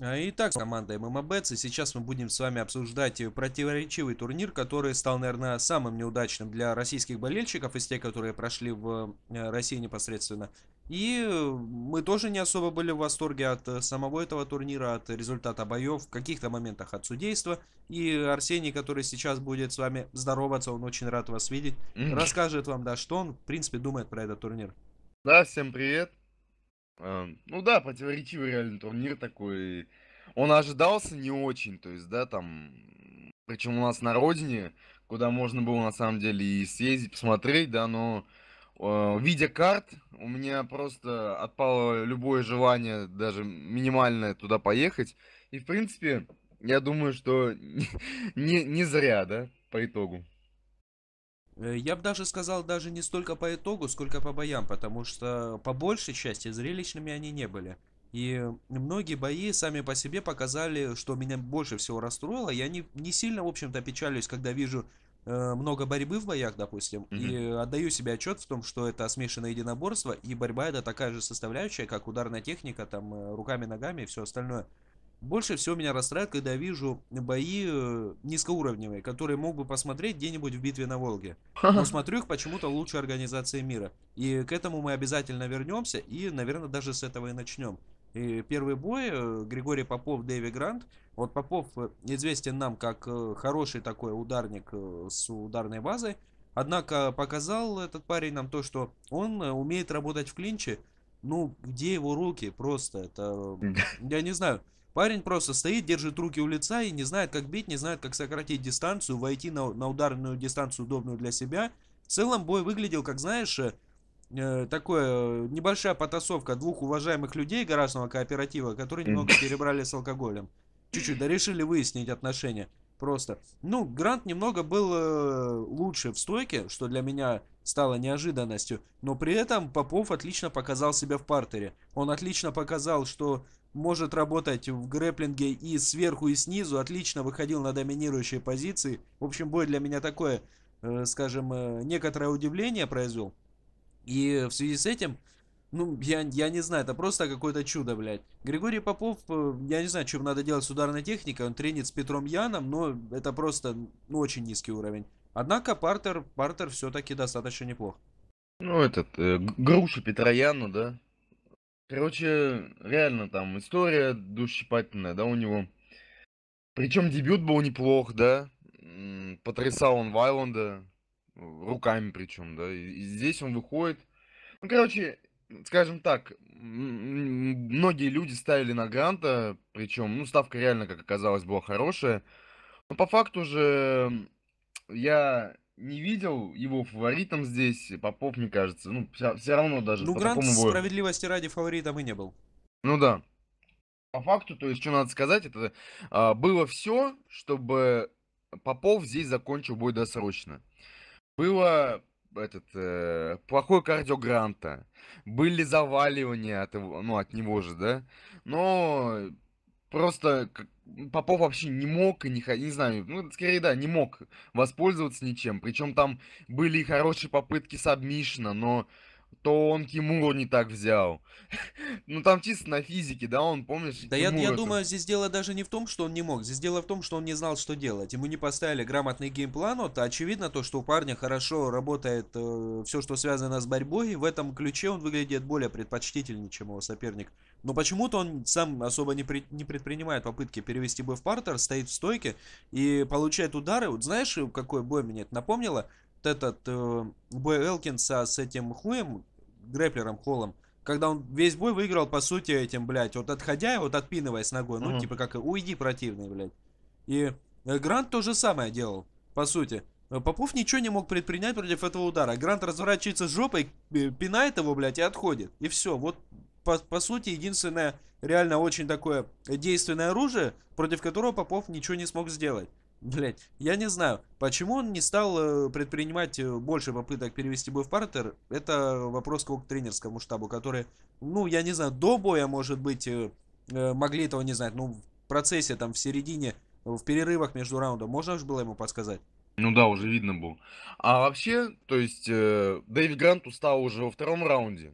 Э, итак, команда командой ММАБЦ, сейчас мы будем с вами обсуждать э, противоречивый турнир, который стал, наверное, самым неудачным для российских болельщиков из тех, которые прошли в э, России непосредственно. И мы тоже не особо были в восторге от самого этого турнира, от результата боев, в каких-то моментах от судейства. И Арсений, который сейчас будет с вами здороваться, он очень рад вас видеть, расскажет вам, да, что он, в принципе, думает про этот турнир. Да, всем привет. Эм, ну да, противоречивый реально турнир такой. Он ожидался не очень, то есть, да, там... Причем у нас на родине, куда можно было на самом деле и съездить, посмотреть, да, но э, видя карт, у меня просто отпало любое желание, даже минимальное, туда поехать. И, в принципе, я думаю, что не, не зря, да, по итогу. Э, я бы даже сказал, даже не столько по итогу, сколько по боям, потому что по большей части зрелищными они не были. И многие бои сами по себе показали, что меня больше всего расстроило. Я не, не сильно, в общем-то, печалюсь, когда вижу э, много борьбы в боях, допустим, mm-hmm. и отдаю себе отчет в том, что это смешанное единоборство, и борьба это такая же составляющая, как ударная техника, там, э, руками, ногами и все остальное. Больше всего меня расстраивает, когда вижу бои э, низкоуровневые, которые мог бы посмотреть где-нибудь в битве на Волге. Но смотрю их почему-то лучшей организации мира. И к этому мы обязательно вернемся, и, наверное, даже с этого и начнем. И первый бой э, Григорий Попов, Дэви Грант. Вот Попов э, известен нам как хороший такой ударник с ударной базой. Однако показал этот парень нам то, что он умеет работать в клинче. Ну, где его руки просто? Это... Я не знаю. Парень просто стоит, держит руки у лица и не знает, как бить, не знает, как сократить дистанцию, войти на, на ударную дистанцию, удобную для себя. В целом бой выглядел, как знаешь, э, э такое э, небольшая потасовка двух уважаемых людей гаражного кооператива, которые немного перебрали с алкоголем. Чуть-чуть, да решили выяснить отношения. Просто. Ну, Грант немного был э, лучше в стойке, что для меня стало неожиданностью. Но при этом Попов отлично показал себя в партере. Он отлично показал, что может работать в грэплинге и сверху, и снизу. Отлично выходил на доминирующие позиции. В общем, бой для меня такое, э, скажем, э, некоторое удивление произвел. И в связи с этим, ну, я, я не знаю, это просто какое-то чудо, блядь. Григорий Попов, э, я не знаю, чем надо делать с ударной техникой, он тренит с Петром Яном, но это просто, ну, очень низкий уровень. Однако Партер, Партер все-таки достаточно неплох. Ну, этот, э, груша Яну да? Короче, реально там история душщипательная, да, у него. Причем дебют был неплох, да. Потрясал он Вайланда руками причем, да. И здесь он выходит. Ну, короче, скажем так, многие люди ставили на Гранта, причем, ну, ставка реально, как оказалось, была хорошая. Но по факту же я не видел его фаворитом здесь. Попов, мне кажется, ну, все, все равно даже ну, по Грант такому бою. справедливости ради фаворитом и не был. Ну да. По факту, то есть, что надо сказать, это а, было все, чтобы Попов здесь закончил бой досрочно. Было этот э, плохой кардио Гранта, были заваливания от его, ну от него же, да. Но просто Попов вообще не мог и не, не знаю, ну, скорее, да, не мог воспользоваться ничем. Причем там были и хорошие попытки сабмишна, но то он Кимуру не так взял. ну, там чисто на физике, да, он, помнишь, Да я, я думаю, здесь дело даже не в том, что он не мог. Здесь дело в том, что он не знал, что делать. Ему не поставили грамотный геймплан. Вот, очевидно то, что у парня хорошо работает э, все, что связано с борьбой. И в этом ключе он выглядит более предпочтительнее, чем его соперник. Но почему-то он сам особо не, при, не предпринимает попытки перевести бой в партер, стоит в стойке и получает удары. Вот знаешь, э, какой бой меня это напомнило? Вот этот э, бой Элкинса с этим хуем, грэплером Холлом, когда он весь бой выиграл, по сути, этим, блядь, вот отходя и вот отпинываясь ногой, ну, mm типа как уйди, противный, блядь. И э, Грант то же самое делал, по сути. Э, Попов ничего не мог предпринять против этого удара. Грант разворачивается жопой, пинает его, блядь, и отходит. И все, вот по, по сути, единственное реально очень такое действенное оружие, против которого Попов ничего не смог сделать. Блять, я не знаю, почему он не стал э, предпринимать э, больше попыток перевести бой в партер, это вопрос к тренерскому штабу, который, ну, я не знаю, до боя, может быть, э, могли этого не знать, ну, в процессе, там, в середине, в перерывах между раундом, можно же было ему подсказать? Ну да, уже видно было. А вообще, то есть, э, Дэвид Грант устал уже во втором раунде.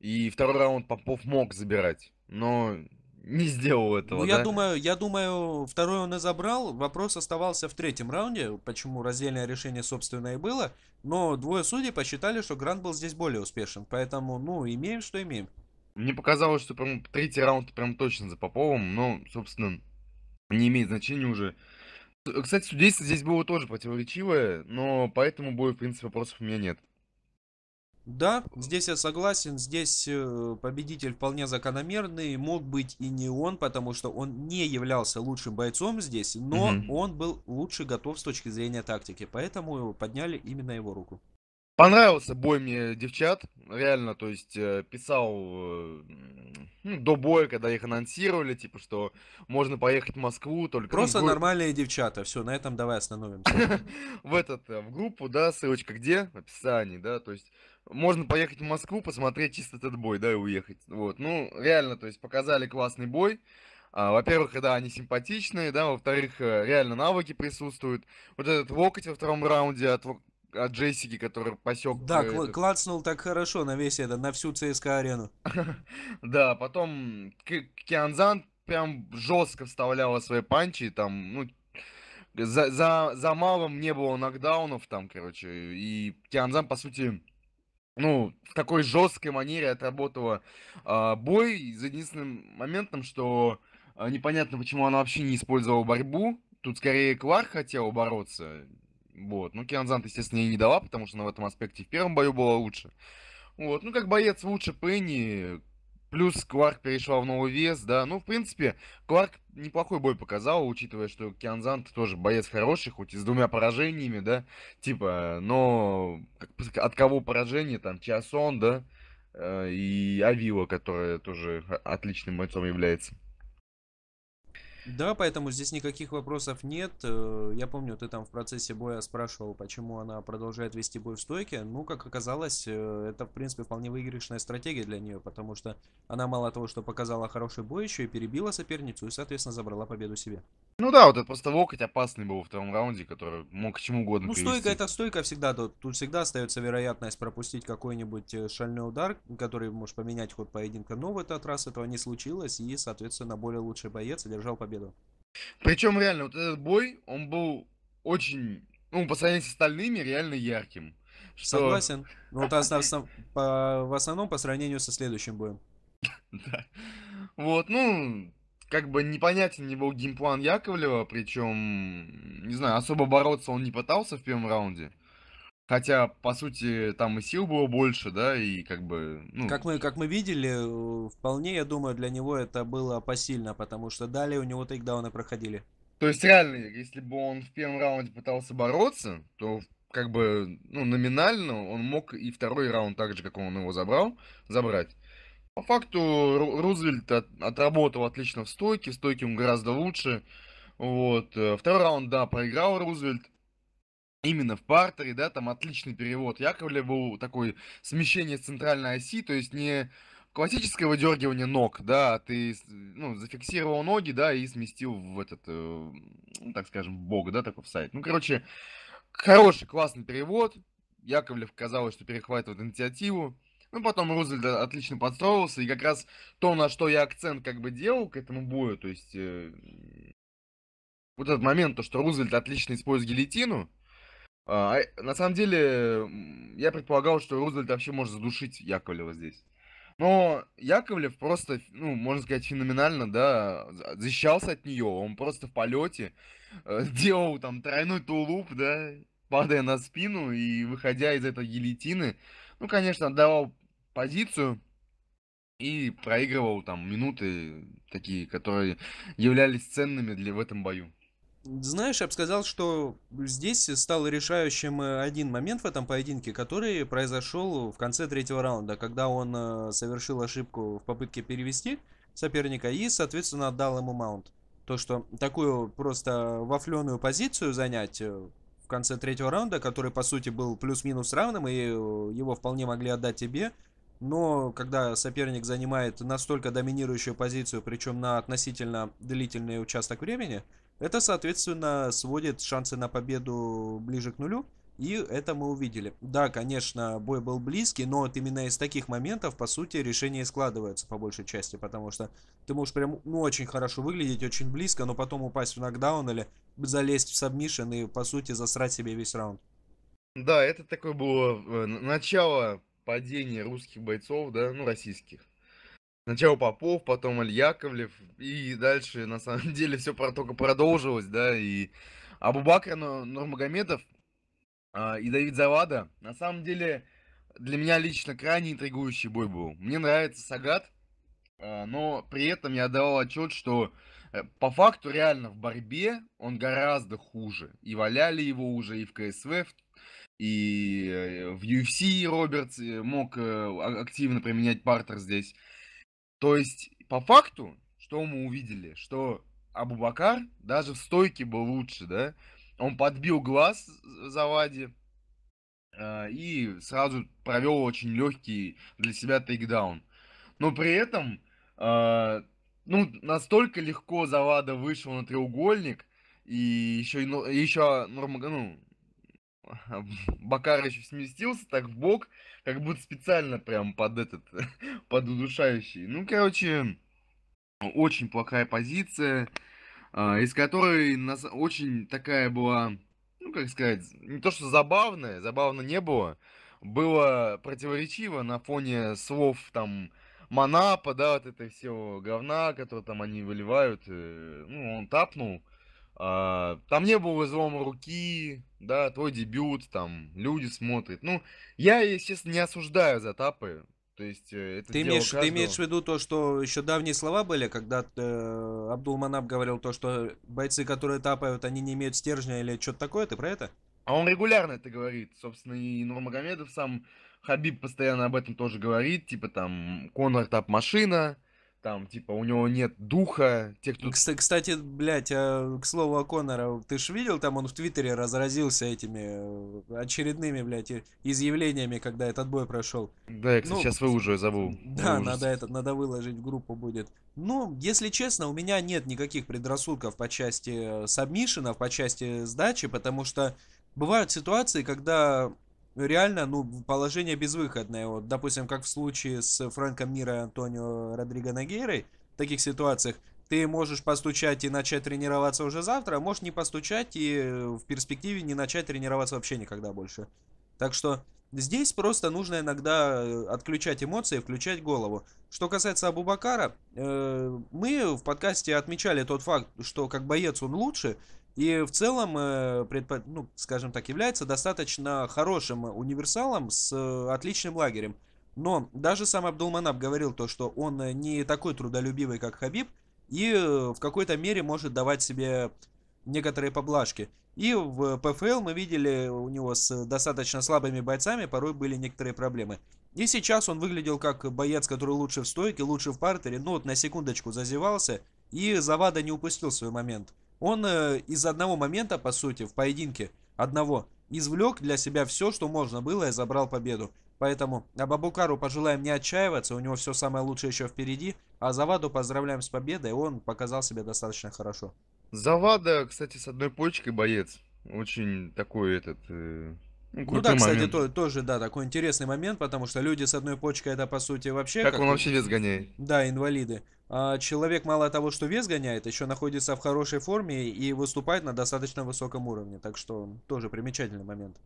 И второй раунд Попов мог забирать, но не сделал этого. Ну, да? я думаю, я думаю, второй он и забрал. Вопрос оставался в третьем раунде, почему раздельное решение, собственно, и было. Но двое судей посчитали, что Грант был здесь более успешен. Поэтому, ну, имеем, что имеем. Мне показалось, что прям третий раунд прям точно за Поповым, но, собственно, не имеет значения уже. Кстати, судейство здесь было тоже противоречивое, но поэтому этому бою, в принципе, вопросов у меня нет. Да, здесь я согласен, здесь э, победитель вполне закономерный, мог быть и не он, потому что он не являлся лучшим бойцом здесь, но угу. он был лучше готов с точки зрения тактики, поэтому подняли именно его руку. Понравился бой мне девчат, реально, то есть э, писал э, ну, до боя, когда их анонсировали, типа, что можно поехать в Москву только... Просто ну, групп... нормальные девчата, все, на этом давай остановимся. В этот, в группу, да, ссылочка где? В описании, да, то есть можно поехать в Москву, посмотреть чисто этот бой, да, и уехать. Вот, ну, реально, то есть показали классный бой. А, во-первых, да, они симпатичные, да, во-вторых, э, реально навыки присутствуют. Вот этот локоть во втором раунде от, от Джессики, который посек... Да, э, кл- этот... клацнул так хорошо на весь этот, на всю ЦСКА-арену. да, потом Кианзан прям жестко вставляла свои панчи, там, ну, за, за, за малым не было нокдаунов там, короче, и Кианзан, по сути, ну, в такой жесткой манере отработала э, бой. За единственным моментом, что э, непонятно, почему она вообще не использовала борьбу. Тут скорее Клар хотела бороться. Вот. Ну, Кианзант, естественно, ей не дала, потому что она в этом аспекте в первом бою была лучше. Вот. Ну, как боец лучше Пенни, Плюс Кварк перешла в новый вес, да. Ну, в принципе, Кварк неплохой бой показал, учитывая, что Кианзант тоже боец хороший, хоть и с двумя поражениями, да. Типа, но от кого поражение, там, Чиасон, да, э, и Авила, которая тоже отличным бойцом является. Да, поэтому здесь никаких вопросов нет. Э, я помню, ты там в процессе боя спрашивал, почему она продолжает вести бой в стойке. Ну, как оказалось, э, это, в принципе, вполне выигрышная стратегия для нее, потому что она мало того, что показала хороший бой, еще и перебила соперницу и, соответственно, забрала победу себе. Ну да, вот это просто локоть опасный был во втором раунде, который мог к чему угодно Ну привести. стойка это стойка всегда, тут, тут всегда остается вероятность пропустить какой-нибудь э, шальной удар, который может поменять ход поединка, но в этот раз этого не случилось, и, соответственно, более лучший боец одержал победу. Причем реально, вот этот бой, он был очень, ну, по сравнению с остальными, реально ярким. Что... Согласен. Ну, вот основ... по... в основном по сравнению со следующим боем. Да. Вот, ну, как бы непонятен не был геймплан Яковлева, причем, не знаю, особо бороться он не пытался в первом раунде. Хотя, по сути, там и сил было больше, да, и как бы... Ну... Как, мы, как мы видели, э, вполне, я думаю, для него это было посильно, потому что далее у него тейкдауны проходили. То есть, реально, если бы он в первом раунде пытался бороться, то как бы, ну, номинально он мог и второй раунд так же, как он его забрал, забрать. По факту Рузвельт отработал отлично в стойке, стойке ему гораздо лучше. Вот. Э, второй раунд, да, проиграл Рузвельт. Именно в партере, да, там отличный перевод Яковлев был, такой смещение с центральной оси, то есть не классическое выдергивание ног, да, а ты ну, зафиксировал ноги, да, и сместил в этот, э, ну, так скажем, в бога, да, такой в сайт. Ну, короче, хороший, классный перевод. Яковлев казалось, что перехватывает инициативу. Ну, потом Рузвельт отлично подстроился, и как раз то, на что я акцент как бы делал к этому бою, то есть э, вот этот момент, то, что Рузвельт отлично использует гильотину, э, на самом деле я предполагал, что Рузвельт вообще может задушить Яковлева здесь. Но Яковлев просто, ну, можно сказать, феноменально, да, защищался от нее. Он просто в полете э, делал там тройной тулуп, да, падая на спину и выходя из этой гильотины. Ну, конечно, отдавал позицию и проигрывал там минуты такие, которые являлись ценными для в этом бою. Знаешь, я бы сказал, что здесь стал решающим э, один момент в этом поединке, который произошел в конце третьего раунда, когда он э, совершил ошибку в попытке перевести соперника и, соответственно, отдал ему маунт. То, что такую просто вафленую позицию занять э, в конце третьего раунда, который, по сути, был плюс-минус равным, и э, его вполне могли отдать тебе. Но когда соперник занимает настолько доминирующую позицию, причем на относительно длительный участок времени, это, соответственно, сводит шансы на победу ближе к нулю. И это мы увидели. Да, конечно, бой был близкий, но вот именно из таких моментов, по сути, решения складываются по большей части, потому что ты можешь прям ну, очень хорошо выглядеть, очень близко, но потом упасть в нокдаун или залезть в сабмишин и, по сути, засрать себе весь раунд. Да, это такое было э, начало падения русских бойцов, да, ну, российских. Сначала Попов, потом альяковлев и дальше, на самом деле, все только продолжилось, да, и Абубакр Нурмагомедов, а, и Давид Завада. На самом деле, для меня лично крайне интригующий бой был. Мне нравится Сагат, а, но при этом я отдавал отчет, что э, по факту реально в борьбе он гораздо хуже. И валяли его уже и в КСВ, и э, в UFC Робертс э, мог а, активно применять партер здесь. То есть, по факту, что мы увидели? Что Абубакар даже в стойке был лучше, да? Он подбил глаз Завади э, и сразу провел очень легкий для себя тейкдаун. Но при этом э, ну, настолько легко Завада вышел на треугольник, и еще, ну, еще Нурмага, ну, Бакар еще сместился так в бок, как будто специально прям под этот, под удушающий. Ну, короче, очень плохая позиция. А, из которой нас очень такая была, ну как сказать, не то что забавная, забавно не было, было противоречиво на фоне слов там Монапа, да, вот это все говна, которое там они выливают, э, ну он тапнул, а, там не было излома руки, да, твой дебют, там люди смотрят, ну я, естественно не осуждаю за тапы, то есть э, это ты имеешь, каждого... ты имеешь в виду то, что еще давние слова были, когда э, Абдулманаб говорил то, что бойцы, которые тапают, они не имеют стержня или что-то такое, ты про это? А он регулярно это говорит, собственно, и Нурмагомедов сам, Хабиб постоянно об этом тоже говорит, типа там, Конор тап машина, там, типа, у него нет духа, те, кто... Кстати, блядь, а, к слову о Конора, ты ж видел, там он в Твиттере разразился этими э, очередными, блядь, изъявлениями, когда этот бой прошел. Да, я, кстати, ну, сейчас вы уже забыл. Да, выужу. надо это, надо выложить в группу будет. Ну, если честно, у меня нет никаких предрассудков по части э, сабмишинов, по части сдачи, потому что бывают ситуации, когда ну, реально, ну, положение безвыходное. Вот, допустим, как в случае с Франком Мира и Антонио Родриго Нагейрой, в таких ситуациях ты можешь постучать и начать тренироваться уже завтра, а можешь не постучать и э, в перспективе не начать тренироваться вообще никогда больше. Так что здесь просто нужно иногда э, отключать эмоции, включать голову. Что касается Абубакара, э, мы в подкасте отмечали тот факт, что как боец он лучше, и в целом, э, ну, скажем так, является достаточно хорошим универсалом с э, отличным лагерем. Но даже сам Абдулманап говорил то, что он э, не такой трудолюбивый, как Хабиб, и в какой-то мере может давать себе некоторые поблажки. И в ПФЛ мы видели у него с достаточно слабыми бойцами порой были некоторые проблемы. И сейчас он выглядел как боец, который лучше в стойке, лучше в партере, но вот на секундочку зазевался, и Завада не упустил свой момент. Он э, из одного момента, по сути, в поединке одного, извлек для себя все, что можно было и забрал победу. Поэтому Абабукару пожелаем не отчаиваться, у него все самое лучшее еще впереди. А Заваду поздравляем с победой, он показал себя достаточно хорошо. Завада, кстати, с одной почкой боец. Очень такой этот... Э Крутый ну да, кстати, то, тоже, да, такой интересный момент, потому что люди с одной почкой это по сути вообще. Как, как он вообще вес гоняет? Да, инвалиды. А человек мало того, что вес гоняет, еще находится в хорошей форме и выступает на достаточно высоком уровне. Так что тоже примечательный момент.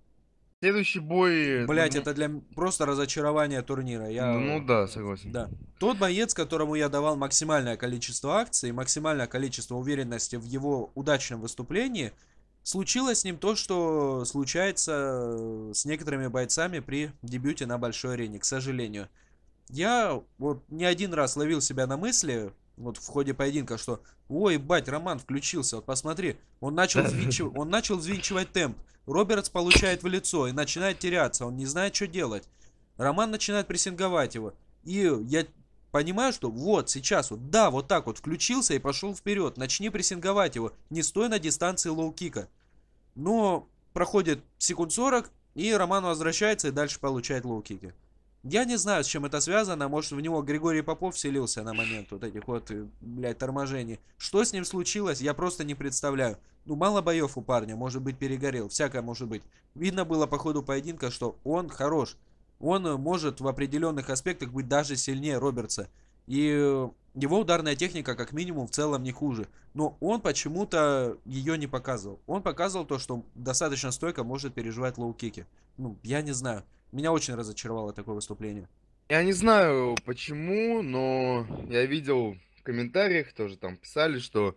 Следующий бой. Э, Блять, ну это для просто разочарования турнира. Я... Ну да, согласен. Да. Тот боец, которому я давал максимальное количество акций, максимальное количество уверенности в его удачном выступлении, Случилось с ним то, что случается с некоторыми бойцами при дебюте на большой арене, к сожалению. Я вот не один раз ловил себя на мысли, вот в ходе поединка, что «Ой, бать, Роман включился, вот посмотри, он начал, взвинчив... он начал взвинчивать темп, Робертс получает в лицо и начинает теряться, он не знает, что делать». Роман начинает прессинговать его. И я Понимаю, что вот сейчас вот, да, вот так вот включился и пошел вперед. Начни прессинговать его. Не стой на дистанции лоу-кика. Но проходит секунд 40, и Роман возвращается и дальше получает лоу-кики. Я не знаю, с чем это связано. Может, в него Григорий Попов вселился на момент вот этих вот, э, блядь, торможений. Что с ним случилось, я просто не представляю. Ну, мало боев у парня, может быть, перегорел. Всякое может быть. Видно было по ходу поединка, что он хорош он э, может в определенных аспектах быть даже сильнее Робертса. И э, его ударная техника как минимум в целом не хуже. Но он почему-то ее не показывал. Он показывал то, что достаточно стойко может переживать лоу-кики. Ну, я не знаю. Меня очень разочаровало такое выступление. Я не знаю почему, но я видел в комментариях, тоже там писали, что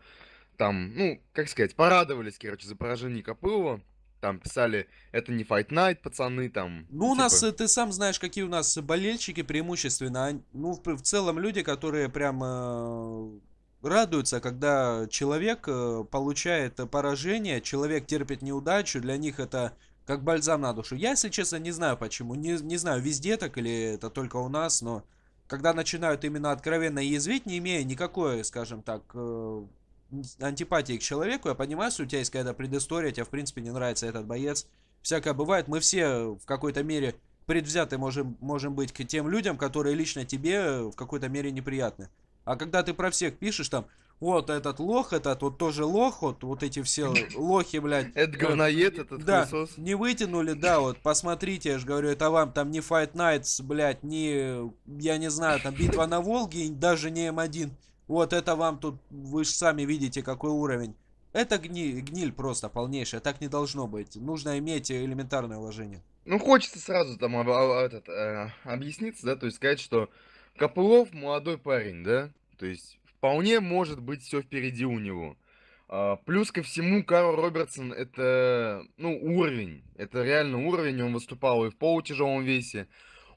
там, ну, как сказать, порадовались, короче, за поражение Копылова там писали, это не Fight Night, пацаны, там. Ну, типа... у нас, э, ты сам знаешь, какие у нас болельщики преимущественно. Ну, в, в целом люди, которые прям э, радуются, когда человек э, получает поражение, человек терпит неудачу, для них это как бальзам на душу. Я, если честно, не знаю почему, не, не знаю, везде так или это только у нас, но когда начинают именно откровенно язвить, не имея никакой, скажем так, э, антипатии к человеку, я понимаю, что у тебя есть какая-то предыстория, тебе в принципе не нравится этот боец. Всякое бывает, мы все в какой-то мере предвзяты можем, можем быть к тем людям, которые лично тебе в какой-то мере неприятны. А когда ты про всех пишешь там, вот этот лох, этот вот тоже лох, вот, вот эти все лохи, блядь. Это э, говноед, этот да, не вытянули, да, вот, посмотрите, я же говорю, это вам, там не Fight Nights, блядь, не, я не знаю, там битва на Волге, даже не М1. Вот это вам тут, вы же сами видите, какой уровень. Это гниль, гниль просто полнейшая, так не должно быть. Нужно иметь элементарное уважение. Ну, хочется сразу там об, об, этот, э, объясниться, да, то есть сказать, что Копылов молодой парень, да, то есть вполне может быть все впереди у него. А, плюс ко всему, Карл Робертсон это, ну, уровень, это реально уровень, он выступал и в полутяжелом весе,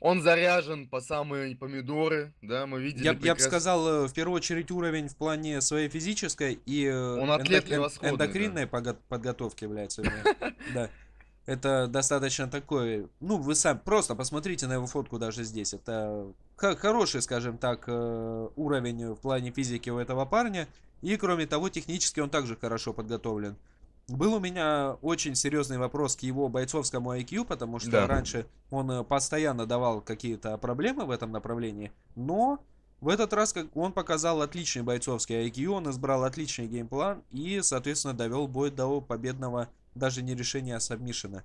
он заряжен по самые помидоры, да, мы видели. Я, я бы сказал, э, в первую очередь уровень в плане своей физической и э, он атлет эндокрин, эндокринной да. подготовки является. Да. Это достаточно такой, ну вы сами просто посмотрите на его фотку даже здесь. Это хороший, скажем так, э, уровень в плане физики у этого парня. И кроме того, технически он также хорошо подготовлен. Был у меня очень серьезный вопрос к его бойцовскому IQ, потому что да. раньше он э, постоянно давал какие-то проблемы в этом направлении, но в этот раз как он показал отличный бойцовский IQ, он избрал отличный геймплан и, соответственно, довел бой до победного даже не решения, а сабмишина.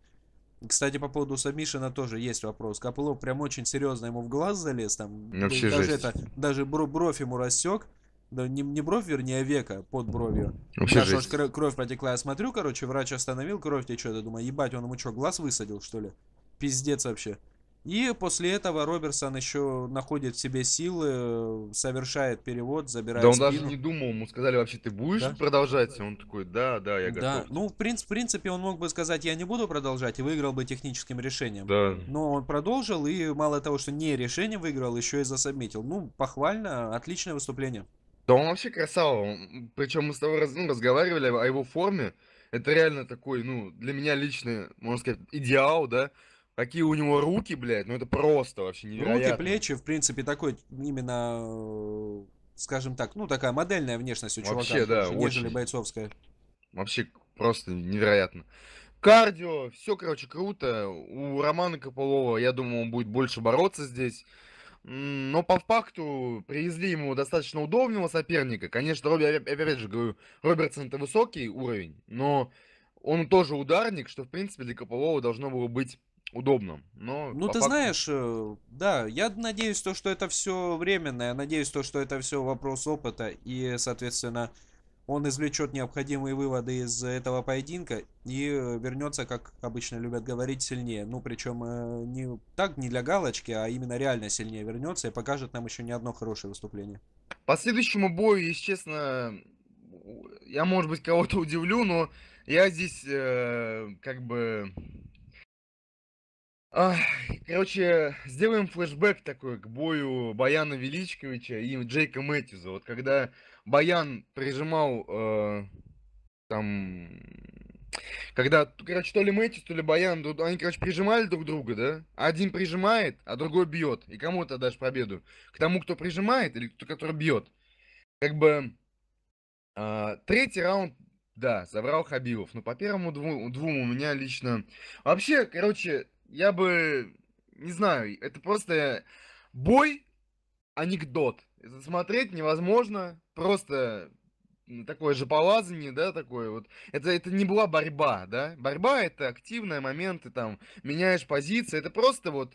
Кстати, по поводу сабмишина тоже есть вопрос. Копылов прям очень серьезно ему в глаз залез, там даже, это, даже бровь ему рассек. Да не, не бровь, вернее, а века под бровью. Вообще да, жесть. Кровь, кровь протекла. Я смотрю, короче, врач остановил, кровь течет. Я думаю, ебать, он ему что, глаз высадил, что ли? Пиздец вообще. И после этого Роберсон еще находит в себе силы, совершает перевод, забирает Да он спину. даже не думал, ему сказали вообще, ты будешь да? продолжать? он такой, да, да, я готов. да. Ну, в принципе, в принципе, он мог бы сказать, я не буду продолжать, и выиграл бы техническим решением. Да. Но он продолжил, и мало того, что не решение выиграл, еще и засобмитил. Ну, похвально, отличное выступление. Да он вообще красава. Причем мы с тобой раз, ну, разговаривали о его форме. Это реально такой, ну, для меня личный, можно сказать, идеал, да? Какие у него руки, блядь, ну это просто вообще невероятно. Руки, плечи, в принципе, такой именно, скажем так, ну такая модельная внешность у вообще, чувака, да, больше, очень... нежели бойцовская. Вообще просто невероятно. Кардио, все, короче, круто. У Романа Кополова, я думаю, он будет больше бороться здесь. Но по факту привезли ему достаточно удобного соперника. Конечно, Робби, опять же говорю, Робертсон это высокий уровень, но он тоже ударник, что в принципе для Кополова должно было быть удобным. Но ну, ты факту... знаешь, э, да, я надеюсь, то, что это все временное, надеюсь, то, что это все вопрос опыта и, соответственно, он извлечет необходимые выводы из этого поединка и э, вернется, как обычно любят говорить, сильнее. Ну, причем э, не так, не для галочки, а именно реально сильнее вернется и покажет нам еще не одно хорошее выступление. По следующему бою, если честно, я, может быть, кого-то удивлю, но я здесь э, как бы... Ах, короче, сделаем флешбэк такой к бою Баяна Величковича и Джейка Мэтьюза. Вот когда Баян прижимал э, там... Когда, короче, то ли Мэтис, то ли Баян, они, короче, прижимали друг друга, да? Один прижимает, а другой бьет. И кому ты дашь победу? К тому, кто прижимает или кто, который бьет? Как бы э, третий раунд, да, забрал Хабибов. Но по первому двум, двум у меня лично... Вообще, короче, я бы... Не знаю, это просто бой, анекдот смотреть невозможно. Просто такое же полазание, да, такое вот. Это, это не была борьба, да. Борьба это активные моменты, там, меняешь позиции. Это просто вот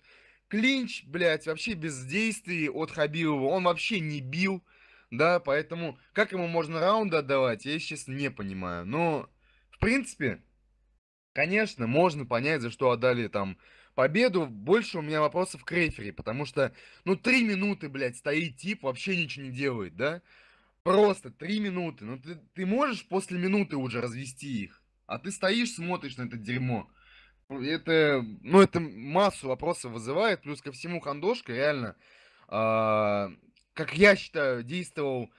клинч, блядь, вообще без действий от Хабилова. Он вообще не бил, да, поэтому как ему можно раунды отдавать, я сейчас не понимаю. Но, в принципе, Конечно, можно понять, за что отдали там победу. Больше у меня вопросов к рефери, потому что, ну, три минуты, блядь, стоит тип, вообще ничего не делает, да? Просто три минуты. Ну, ты, ты можешь после минуты уже развести их, а ты стоишь, смотришь на это дерьмо. Ну, это, ну, это массу вопросов вызывает, плюс ко всему Хандошка реально, э, как я считаю, действовал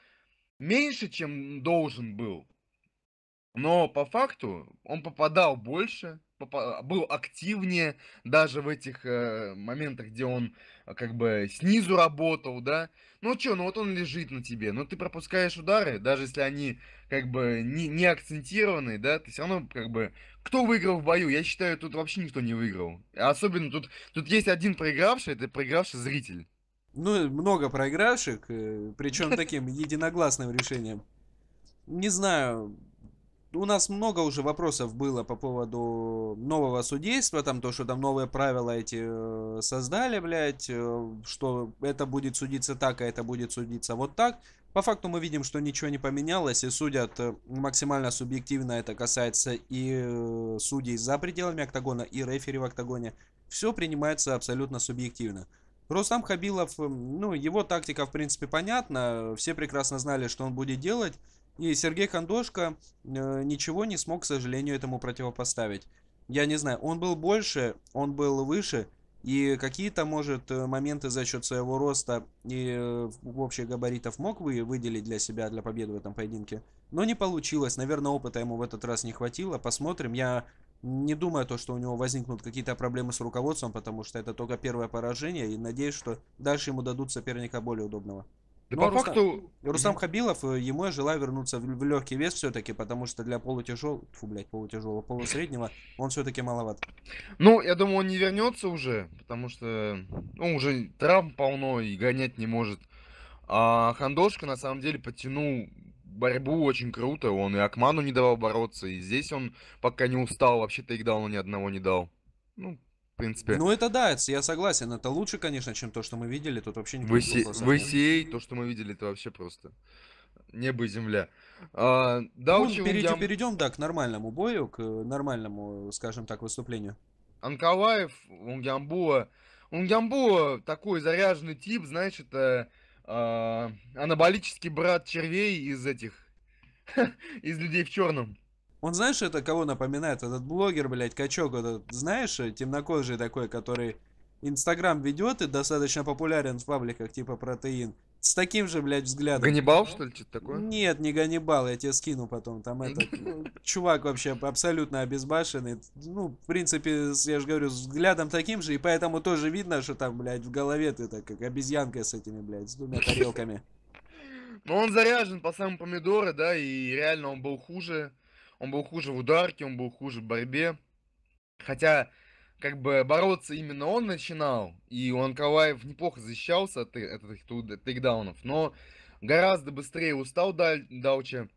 меньше, чем должен был. Но по факту он попадал больше, был активнее даже в этих э, моментах, где он э, как бы снизу работал, да. Ну что, ну вот он лежит на тебе, но ну ты пропускаешь удары, даже если они как бы не, не акцентированные, да, ты все равно как бы... Кто выиграл в бою? Я считаю, тут вообще никто не выиграл. Особенно тут, тут есть один проигравший, это проигравший зритель. Ну, э, много проигравших, э, причем таким единогласным решением. Не знаю, у нас много уже вопросов было по поводу нового судейства, там то, что там новые правила эти э, создали, блядь, э, что это будет судиться так, а это будет судиться вот так. По факту мы видим, что ничего не поменялось, и судят э, максимально субъективно, это касается и судей за пределами октагона, и рефери в октагоне. Все принимается абсолютно субъективно. Рустам Хабилов, эм, ну, его тактика, в принципе, понятна, все прекрасно знали, что он будет делать, и Сергей Хандошко э, ничего не смог, к сожалению, этому противопоставить. Я не знаю, он был больше, он был выше, и какие-то, может, э, моменты за счет своего роста и э, общих габаритов мог вы выделить для себя, для победы в этом поединке. Но не получилось. Наверное, опыта ему в этот раз не хватило. Посмотрим. Я не думаю, то, что у него возникнут какие-то проблемы с руководством, потому что это только первое поражение. И надеюсь, что дальше ему дадут соперника более удобного. Да Но по Рустам, факту... Рустам Хабилов, э, ему я желаю вернуться в, в легкий вес все-таки, потому что для полутяжелого, фу, блядь, полутяжелого, полусреднего, он все-таки маловат. Ну, я думаю, он не вернется уже, потому что, ну, уже травм полно и гонять не может. А Хандошка, на самом деле, подтянул борьбу очень круто, он и Акману не давал бороться, и здесь он, пока не устал, вообще тейкдауна ни одного не дал. Ну, принципе. Ну это да, это, я согласен, это лучше, конечно, чем то, что мы видели, тут вообще не В VCA, то, что мы видели, это вообще просто небо и земля. А, да, ну, перейдем, ям... перейдем, да, к нормальному бою, к э, нормальному, скажем так, выступлению. Анкаваев, Унгямбуа. Унгямбуа такой заряженный тип, знаешь, это а, анаболический брат червей из этих, из людей в черном. Он знаешь, это кого напоминает? Этот блогер, блядь, качок, этот, знаешь, э, темнокожий такой, который Инстаграм ведет и достаточно популярен в пабликах типа протеин. С таким же, блядь, взглядом. Ганнибал, что ли, что-то такое? Нет, не Ганнибал, я тебе скину потом. Там этот чувак вообще абсолютно обезбашенный. Ну, в принципе, я же говорю, с взглядом таким же, и поэтому тоже видно, что там, блядь, в голове ты так, как обезьянка с этими, блядь, с двумя тарелками. Ну, он заряжен по самым помидоры, да, и реально он был хуже он был хуже в ударке, он был хуже в борьбе. Хотя, как бы, бороться именно он начинал, и у Анкалаев неплохо защищался от, э, от этих тейкдаунов, но гораздо быстрее устал Дал, Дауча.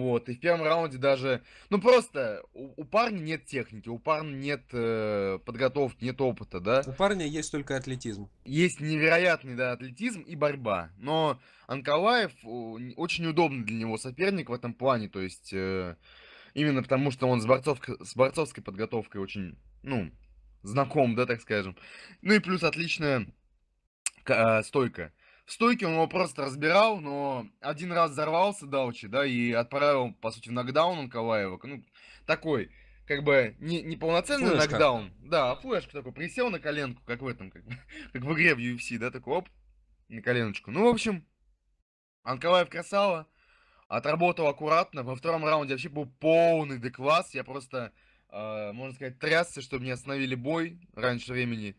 Вот, и в первом раунде даже, ну просто у, у парня нет техники, у парня нет э, подготовки, нет опыта, да. У парня есть только атлетизм. Есть невероятный, да, атлетизм и борьба. Но Анкалаев очень удобный для него соперник в этом плане, то есть э, именно потому, что он с, борцов, с борцовской подготовкой очень, ну, знаком, да, так скажем. Ну и плюс отличная э, стойка стойки он его просто разбирал, но один раз взорвался Даучи, да, и отправил, по сути, в нокдаун Анкалаева. Ну, такой, как бы, не, не полноценный флешка. нокдаун. Да, а флешка такой, присел на коленку, как в этом, как, как в игре в UFC, да, такой, оп, на коленочку. Ну, в общем, Анкалаев красава, отработал аккуратно. Во втором раунде вообще был полный декласс, я просто, э, можно сказать, трясся, чтобы не остановили бой раньше времени.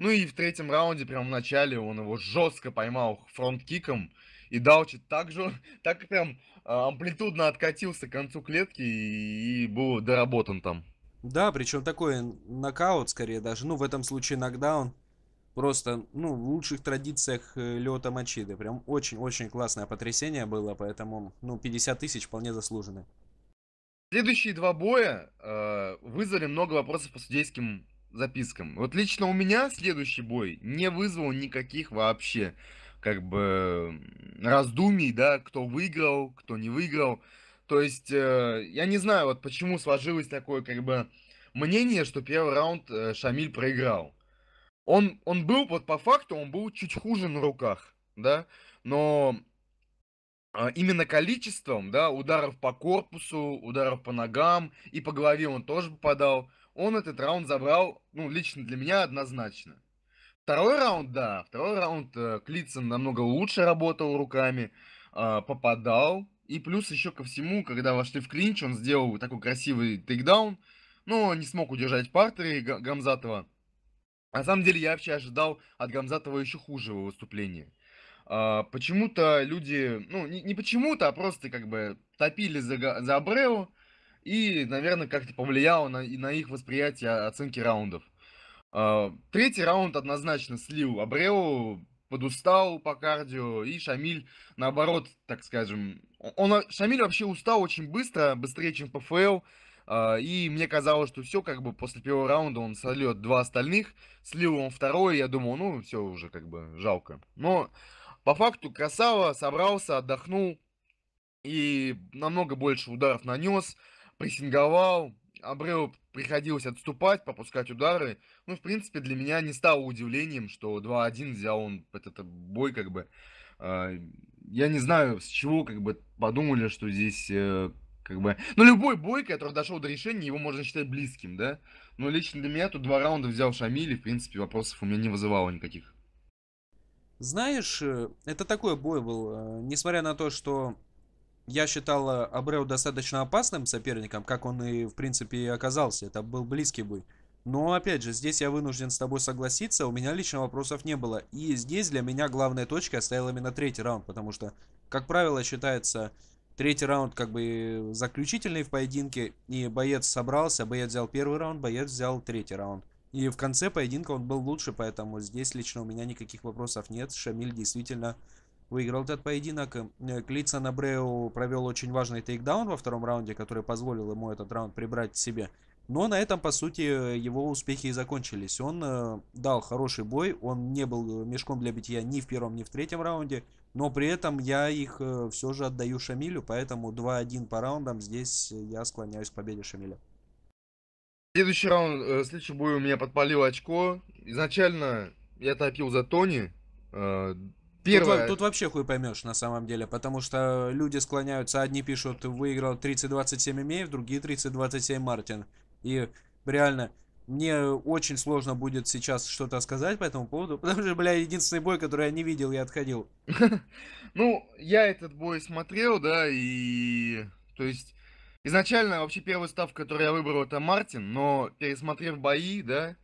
Ну и в третьем раунде, прям в начале, он его жестко поймал фронт-киком. И Даучи так же, так прям а, амплитудно откатился к концу клетки и, и был доработан там. Да, причем такой нокаут скорее даже, ну в этом случае нокдаун. Просто, ну, в лучших традициях э, Лёта Мачиды. Прям очень-очень классное потрясение было, поэтому, ну, 50 тысяч вполне заслужены. Следующие два боя э, вызвали много вопросов по судейским запискам. Вот лично у меня следующий бой не вызвал никаких вообще как бы раздумий, да, кто выиграл, кто не выиграл. То есть, э, я не знаю, вот почему сложилось такое, как бы, мнение, что первый раунд э, Шамиль проиграл. Он, он был, вот по факту, он был чуть хуже на руках, да, но а, именно количеством, да, ударов по корпусу, ударов по ногам и по голове он тоже попадал он этот раунд забрал, ну, лично для меня однозначно. Второй раунд, да, второй раунд э, Клицин намного лучше работал руками, а, попадал. И плюс еще ко всему, когда вошли в клинч, он сделал такой красивый тейкдаун, но не смог удержать партери Гамзатова. На самом деле я вообще ожидал от Гамзатова еще хужего выступления. А, почему-то люди, ну не, не почему-то, а просто как бы топили за, за Абрео, и, наверное, как-то повлияло на, и на их восприятие оценки раундов. А, третий раунд однозначно слил Абрео, подустал по кардио, и Шамиль, наоборот, так скажем, он, а, Шамиль вообще устал очень быстро, быстрее, чем ПФЛ, а, и мне казалось, что все, как бы после первого раунда он сольет два остальных, слил он второй, я думал, ну, все уже как бы жалко. Но по факту Красава собрался, отдохнул и намного больше ударов нанес, прессинговал, Абрео приходилось отступать, пропускать удары. Ну, в принципе, для меня не стало удивлением, что 2-1 взял он этот бой, как бы. А, я не знаю, с чего, как бы, подумали, что здесь, э, как бы... Ну, любой бой, который дошел до решения, его можно считать близким, да? Но лично для меня тут два раунда взял Шамиль, и, в принципе, вопросов у меня не вызывало никаких. Знаешь, э, это такой бой был. Э, несмотря на то, что я считал э, Абреу достаточно опасным соперником, как он и, в принципе, и оказался. Это был близкий бой. Но, опять же, здесь я вынужден с тобой согласиться, у меня лично вопросов не было. И здесь для меня главная точка стояла именно третий раунд, потому что, как правило, считается третий раунд как бы заключительный в поединке, и боец собрался, боец взял первый раунд, боец взял третий раунд. И в конце поединка он был лучше, поэтому здесь лично у меня никаких вопросов нет. Шамиль действительно выиграл этот поединок. Э, Клицан Абреу провел очень важный тейкдаун во втором раунде, который позволил ему этот раунд прибрать себе. Но на этом, по сути, его успехи и закончились. Он э, дал хороший бой, он не был э, мешком для битья ни в первом, ни в третьем раунде, но при этом я их э, все же отдаю Шамилю, поэтому 2-1 по раундам здесь я склоняюсь к победе Шамиля. Следующий раунд, э, следующий бой у меня подпалил очко. Изначально я топил за Тони, э, Первое. Тут, тут вообще хуй поймешь на самом деле, потому что люди склоняются, одни пишут, выиграл 30-27 Имеев, другие 30-27 Мартин. И реально, мне очень сложно будет сейчас что-то сказать по этому поводу, потому что, бля, единственный бой, который я не видел, я отходил. Ну, я этот бой смотрел, да, и... То есть, изначально вообще первый став, который я выбрал, это Мартин, но пересмотрев бои, да,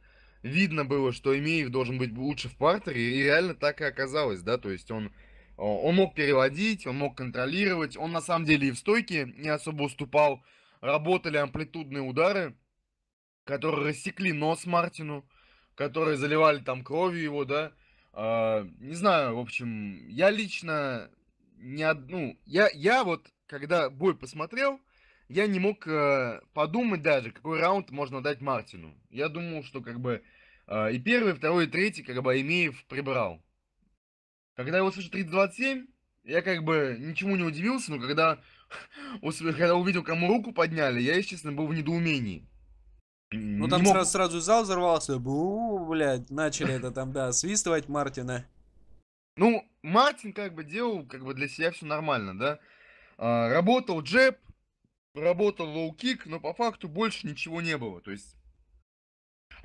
видно было, что Имеев должен быть лучше в партере, и реально так и оказалось, да, то есть он, э, он мог переводить, он мог контролировать, он на самом деле и в стойке не особо уступал, работали амплитудные удары, которые рассекли нос Мартину, которые заливали там кровью его, да, а, не знаю, в общем, я лично не одну, я, я вот, когда бой посмотрел, я не мог э, подумать даже, какой раунд можно дать Мартину. Я думал, что как бы а, и первый, второй, третий, как бы Имеев прибрал. Когда я услышал 327, я как бы ничему не удивился, но когда, когда увидел, кому руку подняли, я, честно, был в недоумении. Ну там мог... сразу, сразу зал взорвался, бу, блядь, начали это там, да, свистывать Мартина. Ну, Мартин как бы делал как бы для себя все нормально, да. А, работал джеб, работал лоу-кик, но по факту больше ничего не было. То есть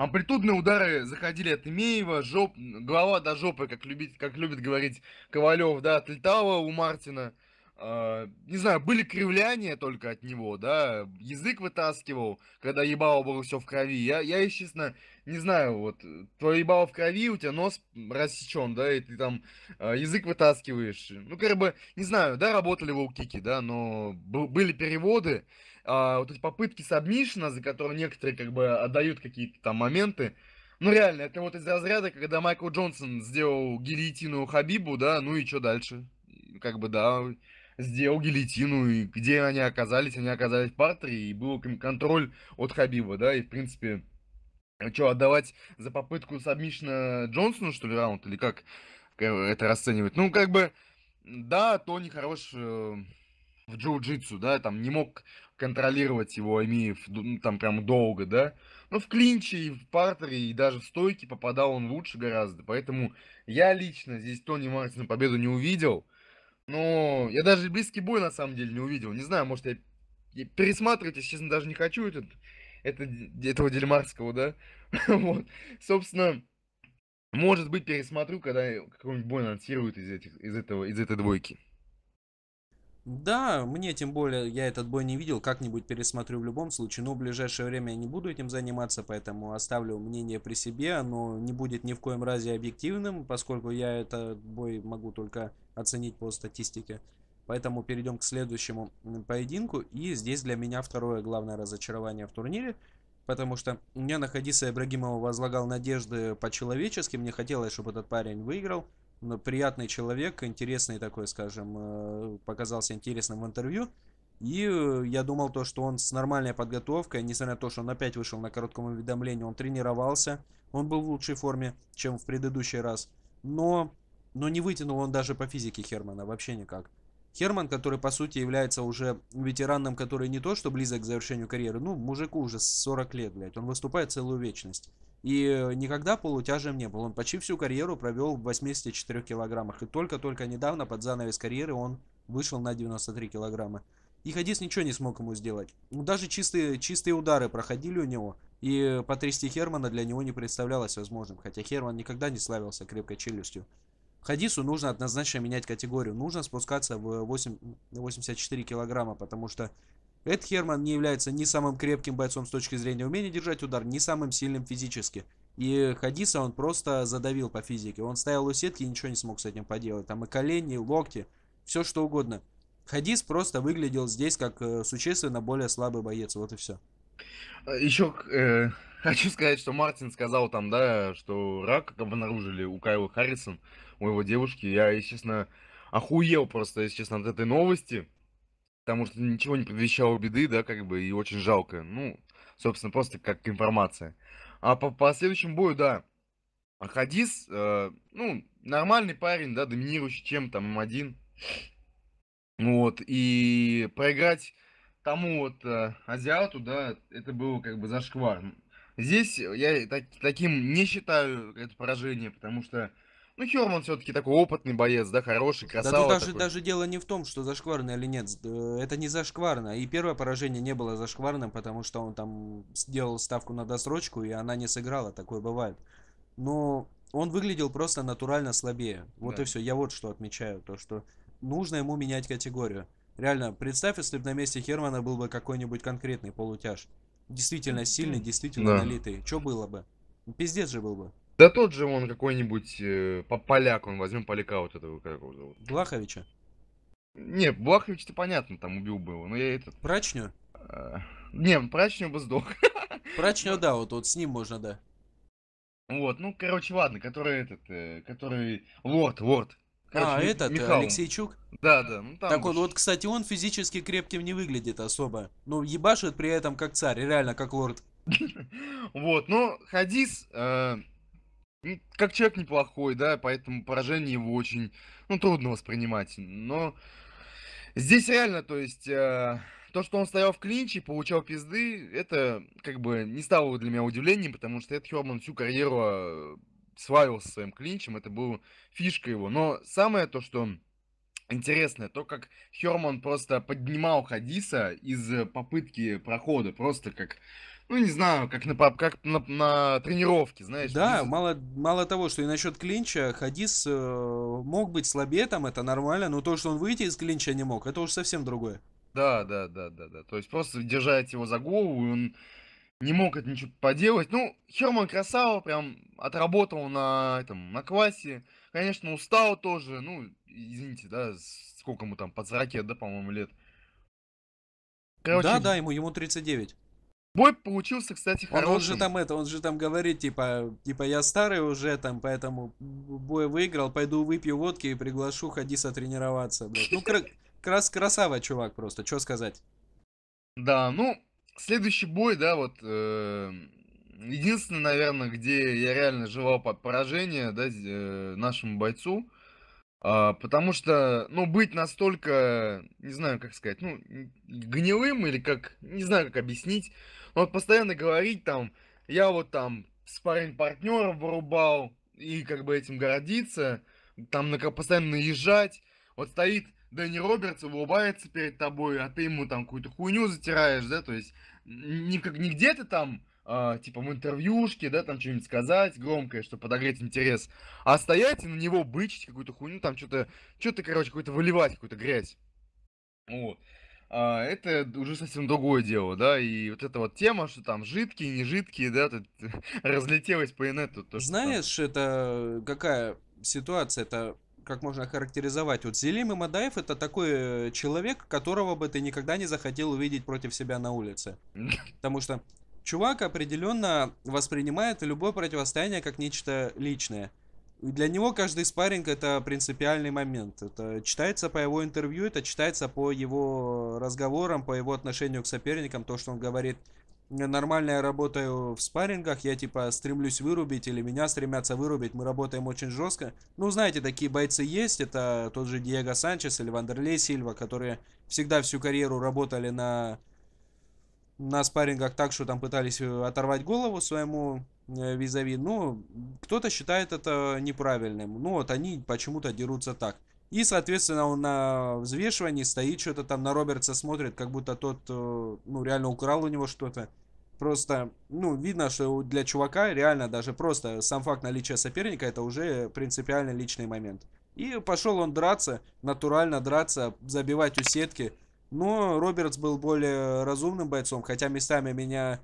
Амплитудные удары заходили от Имеева, жоп, голова до жопы, как, любит, как любит говорить Ковалев, да, от у Мартина. Э, не знаю, были кривляния только от него, да, язык вытаскивал, когда ебало было все в крови. Я, я честно, не знаю, вот, твое ебало в крови, у тебя нос рассечен, да, и ты там э, язык вытаскиваешь. Ну, как бы, не знаю, да, работали волкики, да, но были переводы, а, вот эти попытки сабмишна, за которые некоторые как бы отдают какие-то там моменты, ну реально, это вот из разряда, когда Майкл Джонсон сделал гильотину Хабибу, да, ну и что дальше? Как бы, да, сделал гильотину, и где они оказались? Они оказались в партере, и был контроль от Хабиба, да, и в принципе... Что, отдавать за попытку сабмишна Джонсону, что ли, раунд, или как это расценивать? Ну, как бы, да, Тони хорош э, в джиу-джитсу, да, там не мог контролировать его, Амиев ну, там прям долго, да. Но в клинче и в партере, и даже в стойке попадал он лучше гораздо. Поэтому я лично здесь Тони Мартина победу не увидел. Но я даже близкий бой на самом деле не увидел. Не знаю, может я пересматривать, если честно, даже не хочу этот, этот, этого Дельмарского, да. вот. Собственно, может быть, пересмотрю, когда какой-нибудь бой анонсируют из, этих, из, этого, из этой двойки. Да, мне тем более, я этот бой не видел, как-нибудь пересмотрю в любом случае, но в ближайшее время я не буду этим заниматься, поэтому оставлю мнение при себе, оно не будет ни в коем разе объективным, поскольку я этот бой могу только оценить по статистике. Поэтому перейдем к следующему поединку, и здесь для меня второе главное разочарование в турнире, потому что я на Хадиса Ибрагимова возлагал надежды по-человечески, мне хотелось, чтобы этот парень выиграл, приятный человек, интересный такой, скажем, э, показался интересным в интервью. И э, я думал то, что он с нормальной подготовкой, несмотря на то, что он опять вышел на коротком уведомлении, он тренировался, он был в лучшей форме, чем в предыдущий раз. Но, но не вытянул он даже по физике Хермана, вообще никак. Херман, который по сути является уже ветераном, который не то что близок к завершению карьеры, ну, мужику уже 40 лет, блядь, он выступает целую вечность. И э, никогда полутяжем не был. Он почти всю карьеру провел в 84 килограммах. И только-только недавно под занавес карьеры он вышел на 93 килограмма. И Хадис ничего не смог ему сделать. Ну, даже чистые, чистые удары проходили у него. И потрясти Хермана для него не представлялось возможным. Хотя Херман никогда не славился крепкой челюстью. Хадису нужно однозначно менять категорию. Нужно спускаться в 8, 84 килограмма, потому что Эд Херман не является ни самым крепким бойцом с точки зрения умения держать удар, ни самым сильным физически. И Хадиса он просто задавил по физике. Он стоял у сетки и ничего не смог с этим поделать. Там и колени, и локти, все что угодно. Хадис просто выглядел здесь как э, существенно более слабый боец, вот и все. Еще э, хочу сказать, что Мартин сказал там, да, что рак обнаружили у Кайла Харрисон у его девушки. Я, если честно, охуел просто, если честно, от этой новости. Потому что ничего не предвещало беды, да, как бы, и очень жалко. Ну, собственно, просто как информация. А по последующему бою, да, Хадис, э, ну, нормальный парень, да, доминирующий чем там М1. Вот, и проиграть тому вот э, азиату, да, это было как бы зашквар. Здесь я так, таким не считаю это поражение, потому что ну, Херман все-таки такой опытный боец, да, хороший, красавец. Да тут даже, даже дело не в том, что зашкварно или нет. Э, это не зашкварно. И первое поражение не было зашкварным, потому что он там сделал ставку на досрочку, и она не сыграла. Такое бывает. Но он выглядел просто натурально слабее. Вот да. и все. Я вот что отмечаю. То, что нужно ему менять категорию. Реально, представь, если бы на месте Хермана был бы какой-нибудь конкретный полутяж. Действительно сильный, действительно да. налитый. Что было бы? Пиздец же был бы. Да тот же он какой-нибудь э, по поляк, он возьмем поляка вот этого, какого его зовут. Блаховича? Не, Блахович-то понятно, там убил бы его, но я этот... Прачню? А, не, прачню бы сдох. Прачню, да, вот, вот с ним можно, да. Вот, ну, короче, ладно, который этот, э, который... Лорд, Лорд. Короче, а, Ми этот, э, Михаил. Алексейчук? Да, да. Ну, там так он, вот, кстати, он физически крепким не выглядит особо. Ну, ебашит при этом как царь, реально, как лорд. Вот, ну, Хадис, э, как человек неплохой, да, поэтому поражение его очень, ну, трудно воспринимать. Но здесь реально, то есть, э, то, что он стоял в клинче и получал пизды, это как бы не стало для меня удивлением, потому что Эд Херман всю карьеру э, славился своим клинчем, это была фишка его. Но самое то, что интересное, то, как Херман просто поднимал Хадиса из э, попытки прохода, просто как ну не знаю, как на пап, как на, на тренировке, знаешь. Да, без... мало, мало того, что и насчет клинча Хадис э, мог быть слабее, там это нормально, но то, что он выйти из клинча не мог, это уже совсем другое. Да, да, да, да, да. То есть просто держать его за голову, он не мог это ничего поделать. Ну, Херман Красава прям отработал на этом, на классе. Конечно, устал тоже, ну, извините, да, сколько ему там, под 40, да, по-моему, лет. Короче, да, да, ему, ему 39. Бой получился, кстати, хороший. Он, он же там это, он же там говорит, типа, типа, я старый уже там, поэтому бой выиграл, пойду выпью водки и приглашу ходи сотренироваться, блядь. Ну, крас красава, чувак, просто, что сказать. Да, ну, следующий бой, да, вот, э, единственный, наверное, где я реально жевал под поражение, да, э, нашему бойцу, а, потому что, ну, быть настолько, не знаю, как сказать, ну, гнилым или как, не знаю, как объяснить, но вот постоянно говорить там, я вот там с парень партнеров вырубал и как бы этим гордиться, там на, постоянно наезжать, вот стоит Дэнни Робертс улыбается перед тобой, а ты ему там какую-то хуйню затираешь, да, то есть никак, нигде где-то там э, типа, в интервьюшке, да, там что-нибудь сказать громкое, чтобы подогреть интерес. А стоять и на него бычить какую-то хуйню, там что-то, что-то, короче, какую-то выливать, какую-то грязь. Вот. А, это уже совсем другое дело, да, и вот эта вот тема, что там жидкие, не жидкие, да, тут разлетелось по инету. То, Знаешь, что это какая ситуация, это как можно характеризовать? Вот Зелим и Мадаев это такой человек, которого бы ты никогда не захотел увидеть против себя на улице. Потому что чувак определенно воспринимает любое противостояние как нечто личное. для него каждый спарринг это принципиальный момент. Это читается по его интервью, это читается по его разговорам, по его отношению к соперникам, то, что он говорит. Нормально я работаю в спаррингах, я типа стремлюсь вырубить или меня стремятся вырубить, мы работаем очень жестко. Ну, знаете, такие бойцы есть, это тот же Диего Санчес или Вандерлей Сильва, которые всегда всю карьеру работали на на спаррингах так, что там пытались э, оторвать голову своему э, визави. Но ну, кто-то считает это неправильным. Ну вот они почему-то дерутся так. И, соответственно, он на взвешивании стоит, что-то там на Робертса смотрит, как будто тот, э, ну, реально украл у него что-то. Просто, ну, видно, что для чувака реально даже просто сам факт наличия соперника, это уже принципиально личный момент. И пошел он драться, натурально драться, забивать у сетки. Но Робертс был более разумным бойцом, хотя местами меня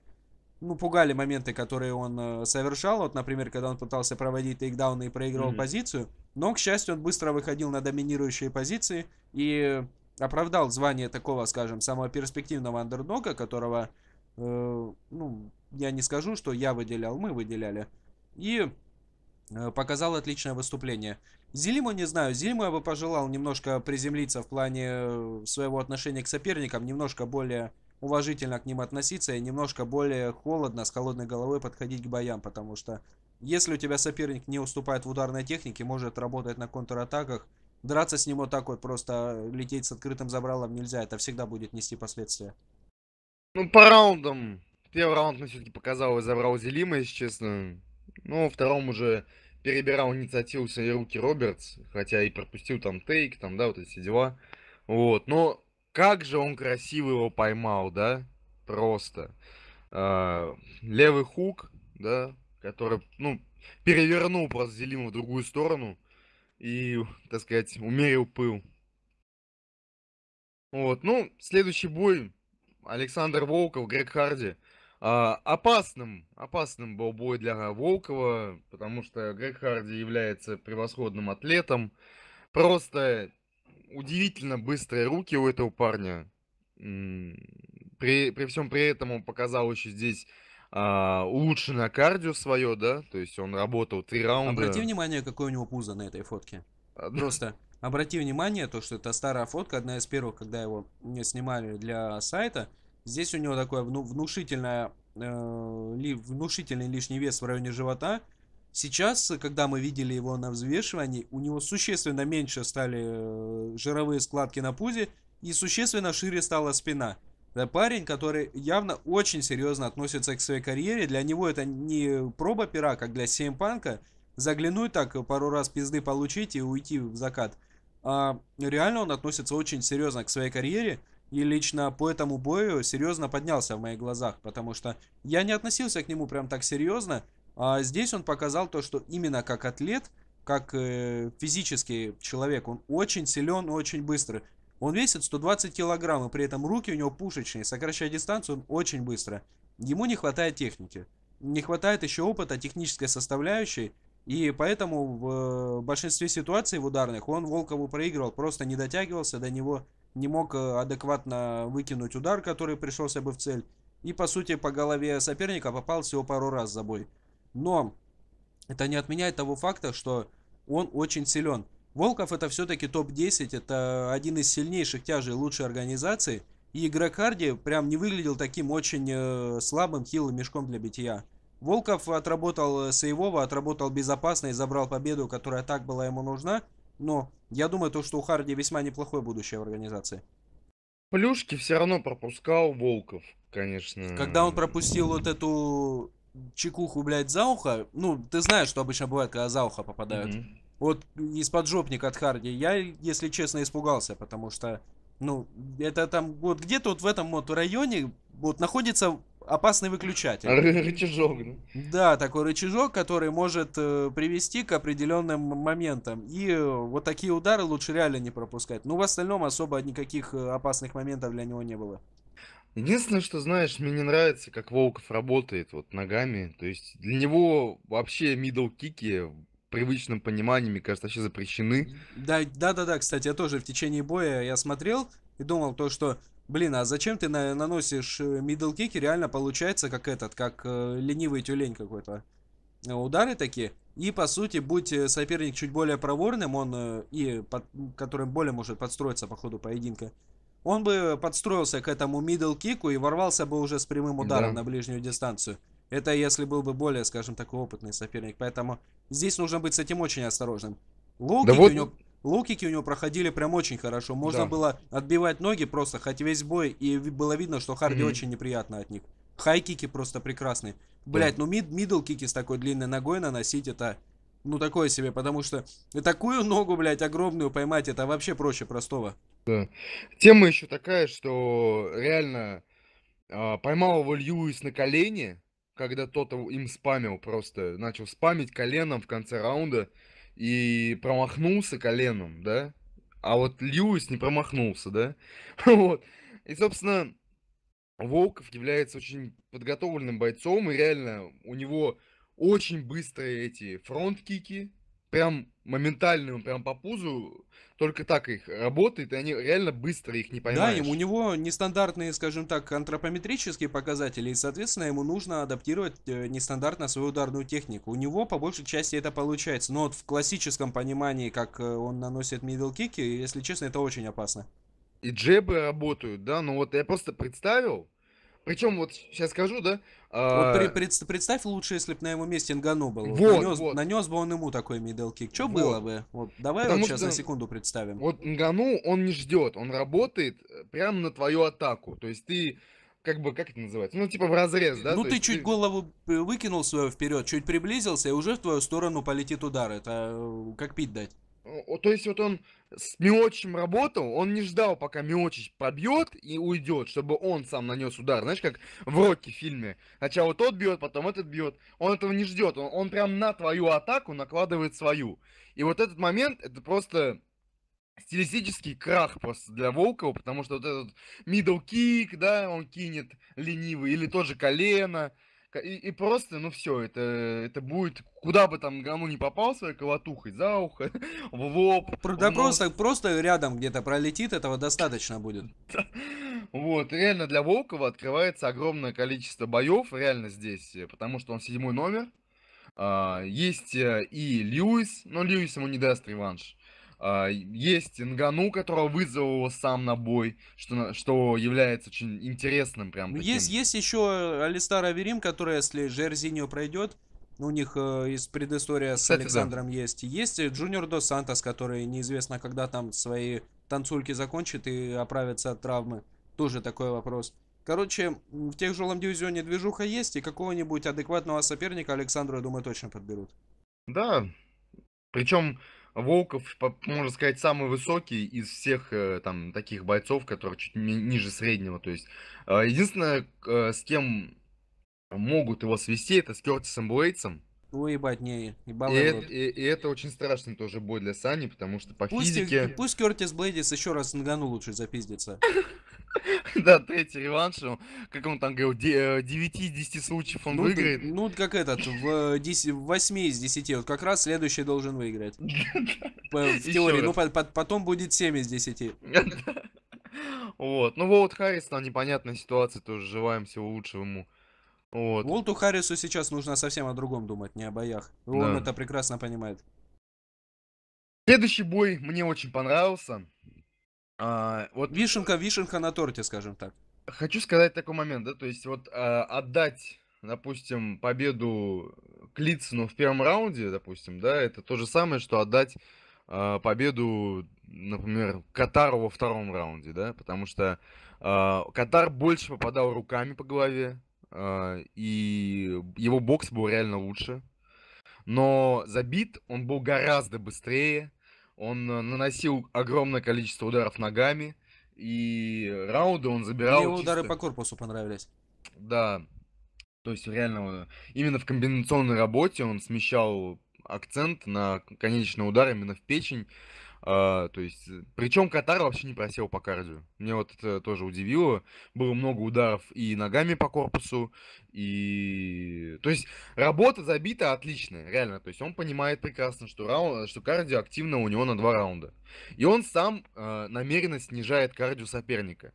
ну, пугали моменты, которые он э, совершал. Вот, например, когда он пытался проводить тейкдауны и проигрывал mm-hmm. позицию. Но, к счастью, он быстро выходил на доминирующие позиции и оправдал звание такого, скажем, самого перспективного андернога, которого, э, ну, я не скажу, что я выделял, мы выделяли. И Э, показал отличное выступление. Зелиму не знаю, Зелиму я бы пожелал немножко приземлиться в плане э, своего отношения к соперникам, немножко более уважительно к ним относиться и немножко более холодно, с холодной головой подходить к боям, потому что если у тебя соперник не уступает в ударной технике, может работать на контратаках, драться с ним вот так вот просто э, лететь с открытым забралом нельзя, это всегда будет нести последствия. Ну, по раундам. Первый раунд мне все-таки показал и забрал Зелима, если честно. Ну, во втором уже перебирал инициативу в свои руки Робертс, хотя и пропустил там тейк, там, да, вот эти дела. Вот, но как же он красиво его поймал, да? Просто. А, левый хук, да, который, ну, перевернул просто Зелиму в другую сторону и, так сказать, умерил пыл. Вот, ну, следующий бой Александр Волков, Грег Харди. А, опасным, опасным был бой для Волкова, потому что Грег Харди является превосходным атлетом. Просто удивительно быстрые руки у этого парня. При, при всем при этом он показал еще здесь а, улучшенное кардио свое, да, то есть он работал три раунда. Обрати внимание, какое у него пузо на этой фотке. А, Просто обрати внимание, то, что это старая фотка, одна из первых, когда его снимали для сайта, Здесь у него такое внушительное, э, ли, внушительный лишний вес в районе живота. Сейчас, когда мы видели его на взвешивании, у него существенно меньше стали э, жировые складки на пузе и существенно шире стала спина. Это парень, который явно очень серьезно относится к своей карьере. Для него это не проба пера, как для Сеймпанка. Заглянуть так, э, пару раз пизды получить и уйти в закат. А реально он относится очень серьезно к своей карьере. И лично по этому бою серьезно поднялся в моих глазах, потому что я не относился к нему прям так серьезно. А здесь он показал то, что именно как атлет, как э, физический человек, он очень силен, очень быстрый. Он весит 120 килограмм, и при этом руки у него пушечные. Сокращая дистанцию, он очень быстро. Ему не хватает техники. Не хватает еще опыта технической составляющей. И поэтому в э, большинстве ситуаций в ударных он Волкову проигрывал, просто не дотягивался до него не мог э, адекватно выкинуть удар, который пришелся бы в цель. И, по сути, по голове соперника попал всего пару раз за бой. Но это не отменяет того факта, что он очень силен. Волков это все-таки топ-10, это один из сильнейших тяжей лучшей организации. И Грег Харди прям не выглядел таким очень э, слабым, хилым мешком для битья. Волков отработал э, Саевого, отработал безопасно и забрал победу, которая так была ему нужна. Но я думаю, то, что у Харди весьма неплохое будущее в организации. Плюшки все равно пропускал Волков, конечно. Когда он пропустил вот эту чекуху, блядь, за ухо, ну, ты знаешь, что обычно бывает, когда за ухо попадают. Mm-hmm. Вот из-под жопника от Харди. Я, если честно, испугался, потому что, ну, это там, вот где-то вот в этом вот районе, вот находится опасный выключатель. Рычажок. Да, такой рычажок, который может э, привести к определенным моментам. И э, вот такие удары лучше реально не пропускать. Ну, в остальном особо никаких э, опасных моментов для него не было. Единственное, что знаешь, мне не нравится, как Волков работает вот ногами. То есть для него вообще мидл кики привычном понимании, мне кажется, вообще запрещены. Да, да, да, да, кстати, я тоже в течение боя я смотрел и думал то, что Блин, а зачем ты на наносишь мидл-кики? Э, реально получается как этот, как э, ленивый тюлень какой-то. Э, удары такие. И, по сути, будь э, соперник чуть более проворным, он э, и под, которым более может подстроиться по ходу поединка, он бы подстроился к этому мидл и ворвался бы уже с прямым ударом да. на ближнюю дистанцию. Это если был бы более, скажем, такой опытный соперник. Поэтому здесь нужно быть с этим очень осторожным. лоу да вот... у него Лукики у него проходили прям очень хорошо. Можно да. было отбивать ноги просто хоть весь бой, и было видно, что Харди mm-hmm. очень неприятно от них. Хайкики просто прекрасные. Блять, да. ну мид, мидл кики с такой длинной ногой наносить это ну такое себе, потому что такую ногу, блядь, огромную поймать, это вообще проще простого. Да. Тема еще такая, что реально э, поймал его Льюис на колени, когда тот им спамил просто, начал спамить коленом в конце раунда и промахнулся коленом, да? А вот Льюис не промахнулся, да? вот. И, собственно, Волков является очень подготовленным бойцом, и реально у него очень быстрые эти фронт-кики, прям моментальную, прям по пузу, только так их работает, и они реально быстро их не поймаешь. Да, у него нестандартные, скажем так, антропометрические показатели, и, соответственно, ему нужно адаптировать э, нестандартно свою ударную технику. У него, по большей части, это получается. Но вот в классическом понимании, как э, он наносит мидл-кики, если честно, это очень опасно. И джебы работают, да, ну вот я просто представил, причем вот сейчас скажу, да? Вот а... пред, представь лучше, если бы на его месте Нгану был. Вот, нанес, вот. нанес бы он ему такой мидл-кик. Что вот. было бы? Вот давай Потому вот сейчас что, на секунду представим. Вот Нгану он не ждет, он работает э, прямо на твою атаку. То есть ты как бы, как это называется? Ну, типа в разрез, да? Ну, ты чуть ты... голову выкинул свою вперед, чуть приблизился, и уже в твою сторону полетит удар. Это э, как пить дать. То есть вот он с Миочем работал, он не ждал, пока Миочич пробьет и уйдет, чтобы он сам нанес удар. Знаешь, как в Рокки фильме. Сначала тот бьет, потом этот бьет. Он этого не ждет. Он, он прям на твою атаку накладывает свою. И вот этот момент, это просто стилистический крах просто для Волкова, потому что вот этот middle kick, да, он кинет ленивый, или тоже колено, и, и просто, ну все, это, это будет, куда бы там гаму не попал своей колотухой, за ухо, в лоб. Да в просто, просто рядом где-то пролетит, этого достаточно будет. Вот, реально для Волкова открывается огромное количество боев, реально здесь, э, потому что он седьмой номер. А, есть э, и Льюис, но Льюис ему не даст реванш. А, есть Ингану, которого вызвал его сам на бой, что, что является очень интересным прям. Ну, таким. Есть, есть еще Алистар Аверим, который, если Жерзиньо пройдет, ну, у них э, из предыстория Кстати, с Александром да. есть. Есть Джуниор До Сантос, который неизвестно, когда там свои танцульки закончит и оправится от травмы. Тоже такой вопрос. Короче, в тяжелом дивизионе движуха есть, и какого-нибудь адекватного соперника Александру, я думаю, точно подберут. Да, причем Волков, можно сказать, самый высокий из всех э, там таких бойцов, которые чуть ни ниже среднего. То есть э, единственное, э, с кем могут его свести, это с Кертисом Блейдсом. Москву, ебать, не, И, это, и, и это очень страшно тоже бой для Сани, потому что по пусть физике... пусть Кертис Блейдис еще раз нагану лучше запиздится. Да, третий реванш, как он там говорил, 9 10 э, случаев он ну, выиграет. ну, как этот, в, 10, э, 8 из 10, вот как раз следующий должен выиграть. В теории, ну, потом будет 7 из 10. Вот, ну, вот Харрис, там непонятная ситуация, тоже желаем всего лучшего ему. Вот. Уолту Харрису сейчас нужно совсем о другом думать, не о боях. Он да. это прекрасно понимает. Следующий бой мне очень понравился. А, вот... Вишенка, вишенка на торте, скажем так. Хочу сказать такой момент, да, то есть вот а, отдать, допустим, победу Клицну в первом раунде, допустим, да, это то же самое, что отдать а, победу, например, Катару во втором раунде, да, потому что а, Катар больше попадал руками по голове, а, и его бокс был реально лучше. Но забит он был гораздо быстрее, он э, наносил огромное количество ударов ногами, и раунды он забирал. Мне его чисто... удары по корпусу понравились. Да. То есть реально именно в комбинационной работе он смещал акцент на конечный удар именно в печень. А, то есть, э, причем Катар вообще не просел по кардио. Мне вот это тоже удивило. Было много ударов и ногами по корпусу, и... То есть, работа забита отличная, реально. То есть, он понимает прекрасно, что, раунд, что кардио активно у него на два раунда. И он сам э, намеренно снижает кардио соперника.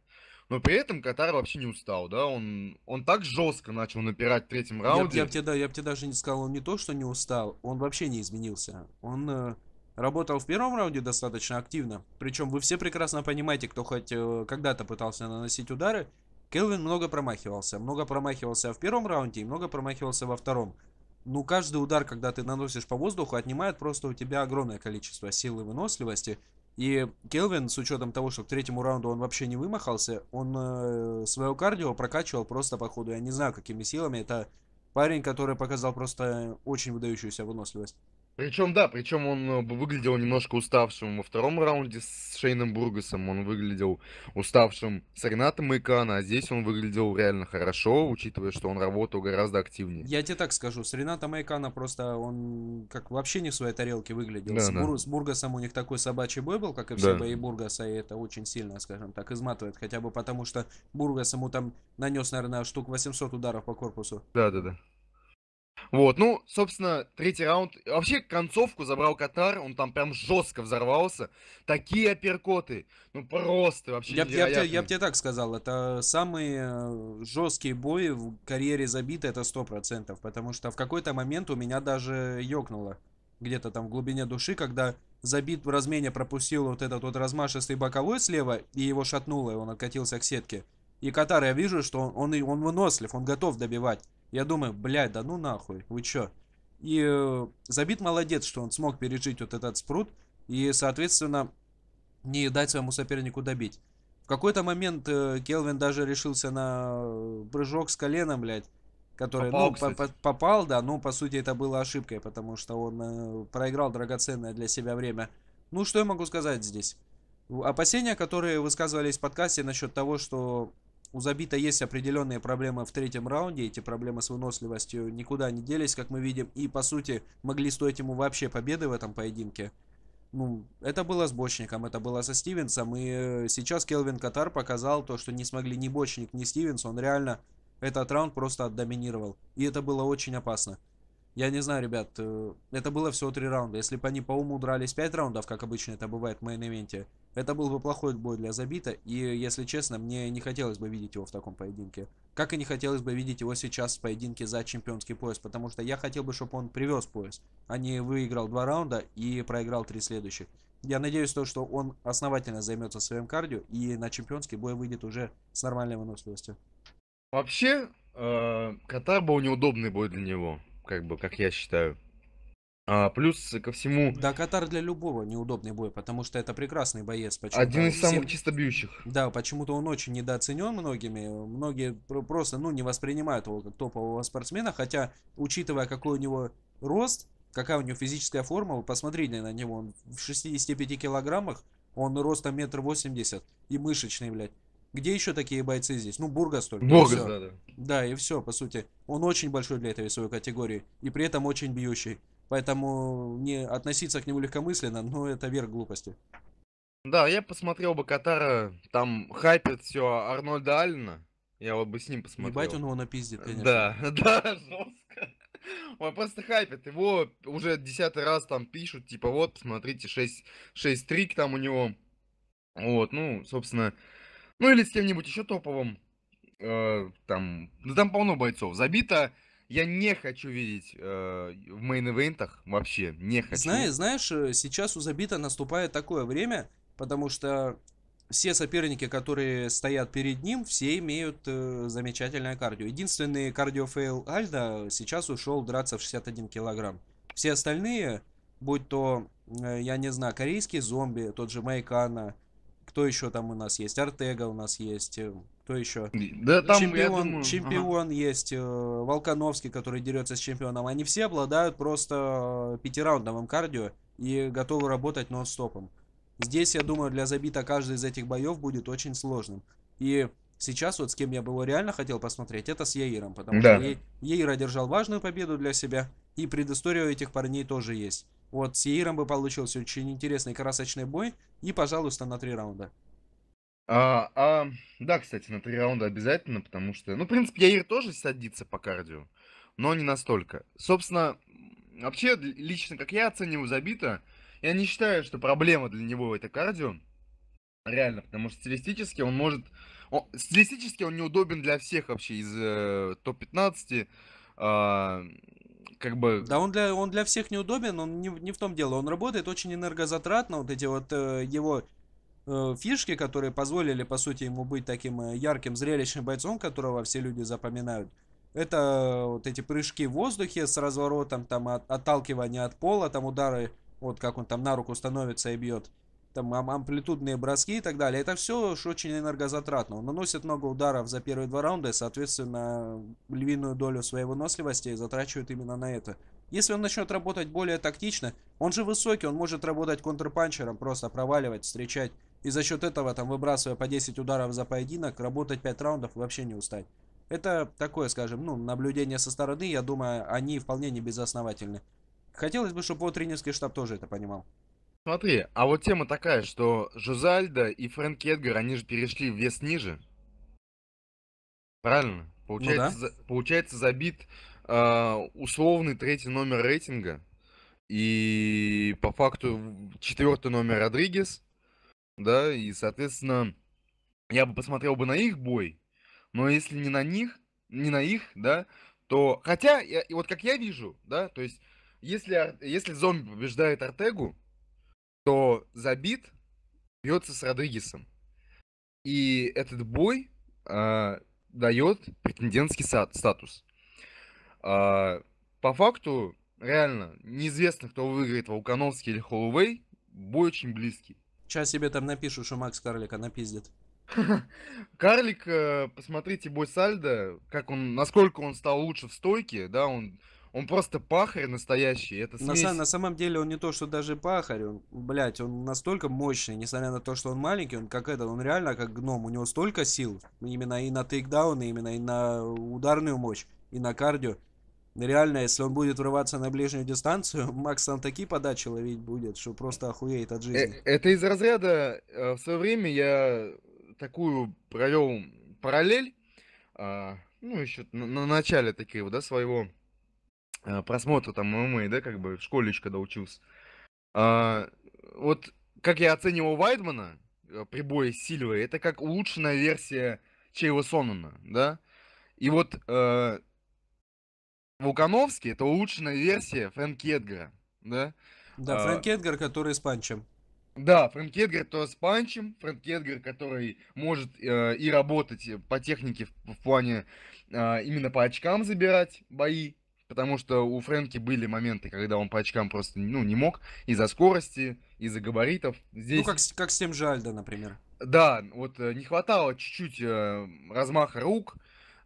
Но при этом Катар вообще не устал, да? Он, он так жестко начал напирать в третьем раунде. Я, я, я, я, тебе даже не сказал, он не то, что не устал, он вообще не изменился. Он э, Работал в первом раунде достаточно активно. Причем вы все прекрасно понимаете, кто хоть э, когда-то пытался наносить удары. Келвин много промахивался. Много промахивался в первом раунде и много промахивался во втором. Ну, каждый удар, когда ты наносишь по воздуху, отнимает просто у тебя огромное количество силы и выносливости. И Келвин, с учетом того, что к третьему раунду он вообще не вымахался, он э, свое кардио прокачивал просто по ходу. Я не знаю, какими силами. Это парень, который показал просто очень выдающуюся выносливость. Причем, да, причем он э, выглядел немножко уставшим во втором раунде с Шейном Бургасом, он выглядел уставшим с Ренатом Майкана, а здесь он выглядел реально хорошо, учитывая, что он работал гораздо активнее. Я тебе так скажу, с Ренатом Майкана просто он как вообще не в своей тарелке выглядел. Да, с, да. Бур... с Бургасом у них такой собачий бой был, как и все да. бои Бургаса, и это очень сильно, скажем так, изматывает, хотя бы потому что Бургас ему там нанес, наверное, штук 800 ударов по корпусу. Да-да-да. Вот, ну, собственно, третий раунд. Вообще, концовку забрал Катар, он там прям жестко взорвался. Такие апперкоты, ну просто вообще я, я, я, я бы тебе так сказал, это самые э, жесткие бои в карьере забиты, это процентов, потому что в какой-то момент у меня даже ёкнуло где-то там в глубине души, когда забит в размене пропустил вот этот вот размашистый боковой слева, и его шатнуло, и он откатился к сетке. И Катар, я вижу, что он, он, он вынослив, он готов добивать. Я думаю, блядь, да ну нахуй, вы чё? И э, Забит молодец, что он смог пережить вот этот спрут и, соответственно, не дать своему сопернику добить. В какой-то момент э, Келвин даже решился на э, прыжок с коленом, блядь, который попал, ну, по -по попал, да, но ну, по сути, это было ошибкой, потому что он э, проиграл драгоценное для себя время. Ну, что я могу сказать здесь? Опасения, которые высказывались в подкасте насчет того, что у Забита есть определенные проблемы в третьем раунде. Эти проблемы с выносливостью никуда не делись, как мы видим. И, по сути, могли стоить ему вообще победы в этом поединке. Ну, это было с Бочником, это было со Стивенсом. И э, сейчас Келвин Катар показал то, что не смогли ни Бочник, ни Стивенс. Он реально этот раунд просто отдоминировал. И это было очень опасно. Я не знаю, ребят, э, это было всего три раунда. Если бы они по уму дрались пять раундов, как обычно это бывает в мейн-ивенте, это был бы плохой бой для Забита, и, если честно, мне не хотелось бы видеть его в таком поединке. Как и не хотелось бы видеть его сейчас в поединке за чемпионский пояс, потому что я хотел бы, чтобы он привез пояс, а не выиграл два раунда и проиграл три следующих. Я надеюсь, то, что он основательно займется своим кардио, и на чемпионский бой выйдет уже с нормальной выносливостью. Вообще, э -э, Катар был неудобный бой для него как бы, как я считаю. А, плюс ко всему... Да, Катар для любого неудобный бой, потому что это прекрасный боец. Почему Один из самых всем... чисто бьющих. Да, почему-то он очень недооценен многими. Многие просто, ну, не воспринимают его как топового спортсмена, хотя, учитывая, какой у него рост, какая у него физическая форма, вы посмотрите на него, он в 65 килограммах, он ростом метр восемьдесят и мышечный, блядь. Где еще такие бойцы здесь? Ну, Бургас только. Бургас, да, да. Да, и все, по сути. Он очень большой для этой весовой категории. И при этом очень бьющий. Поэтому не относиться к нему легкомысленно, но это верх глупости. Да, я посмотрел бы Катара, там хайпят все Арнольда Алина. Я вот бы с ним посмотрел. Ебать он его напиздит, э, конечно. Да, да, жестко. Он просто хайпит. Его уже десятый раз там пишут, типа вот, посмотрите, 6, 6 трик там у него. Вот, ну, собственно, ну или с кем-нибудь еще топовым. Э, там, ну там полно бойцов забито. Я не хочу видеть э, в мейн-эвентах вообще, не хочу. Знаешь, знаешь, э, сейчас у Забита наступает такое время, потому что все соперники, которые стоят перед ним, все имеют э, замечательное кардио. Единственный кардиофейл Альда сейчас ушел драться в 61 килограмм. Все остальные, будь то, э, я не знаю, корейские зомби, тот же Майкана, кто еще там у нас есть? Артега у нас есть. Э, кто еще? Да, там, чемпион думаю, чемпион ага. есть. Э, Волконовский, который дерется с чемпионом. Они все обладают просто э, пятираундовым кардио и готовы работать нон-стопом. Здесь, я думаю, для забита каждый из этих боев будет очень сложным. И сейчас вот с кем я бы его реально хотел посмотреть, это с Яиром, потому да. что Яир одержал важную победу для себя, и предысторию у этих парней тоже есть. Вот с Ейром бы получился очень интересный красочный бой. И, пожалуйста, на три раунда. А, а, да, кстати, на три раунда обязательно, потому что... Ну, в принципе, Яир тоже садится по кардио, но не настолько. Собственно, вообще, лично как я оцениваю забито, я не считаю, что проблема для него это кардио. Реально, потому что стилистически он может... Он, стилистически он неудобен для всех вообще из э, топ-15. Э, как бы... Да, он для, он для всех неудобен, он не, не в том дело. Он работает очень энергозатратно, вот эти вот э, его э, фишки, которые позволили, по сути, ему быть таким э, ярким, зрелищным бойцом, которого все люди запоминают. Это вот эти прыжки в воздухе с разворотом, там, от, отталкивание от пола, там, удары, вот как он там на руку становится и бьет там амплитудные броски и так далее. Это все уж очень энергозатратно. Он наносит много ударов за первые два раунда и, соответственно, львиную долю своей выносливости затрачивает именно на это. Если он начнет работать более тактично, он же высокий, он может работать контрпанчером, просто проваливать, встречать. И за счет этого, там, выбрасывая по 10 ударов за поединок, работать 5 раундов вообще не устать. Это такое, скажем, ну, наблюдение со стороны, я думаю, они вполне не безосновательны. Хотелось бы, чтобы вот тренерский штаб тоже это понимал. Смотри, а вот тема такая, что Жозальда и Фрэнк Эдгар, они же перешли в вес ниже. Правильно? Ну получается, ну, да. за, получается забит э, условный третий номер рейтинга. И по факту четвертый номер Родригес. Да, и, соответственно, я бы посмотрел бы на их бой. Но если не на них, не на их, да, то... Хотя, я, и вот как я вижу, да, то есть, если, если зомби побеждает Артегу, кто забит, бьется с Родригесом. И этот бой э, дает претендентский статус. Э, по факту, реально, неизвестно, кто выиграет, Волконовский или Холлоуэй. Бой очень близкий. Сейчас себе там напишу, что Макс Карлик Карлика пиздит. Карлик, э, посмотрите бой Сальдо, как он, насколько он стал лучше в стойке, да, он он просто пахарь настоящий. Это смесь... на, на самом деле он не то, что даже пахарь, он, блядь, он настолько мощный, несмотря на то, что он маленький, он как это, он реально как гном, у него столько сил, именно и на тейкдауны, именно и на ударную мощь, и на кардио. Реально, если он будет врываться на ближнюю дистанцию, Макс там такие подачи ловить будет, что просто охуеет от э, жизни. Это из разряда, э, в свое время я такую провел параллель, а, ну, еще на, на начале такие, да, своего а, просмотра там ММА, да, как бы в школе еще учился. А, вот как я оценивал Вайдмана а, при бое с Сильвой, это как улучшенная версия Чейва Сонана, да. И вот э, Вулкановский это улучшенная версия Фрэнки Эдгара, да. Да, Фрэнк Эдгар, который с панчем. Да, Фрэнк Эдгар, то с панчем, Фрэнк Эдгар, который может э, и работать э, по технике в, в плане э, именно по очкам забирать бои, потому что у Фрэнки были моменты, когда он по очкам просто ну, не мог из-за скорости, из-за габаритов. Ну, Здесь... Ну, как, как с тем же Альдо, например. Да, вот э, не хватало чуть-чуть э, размаха рук.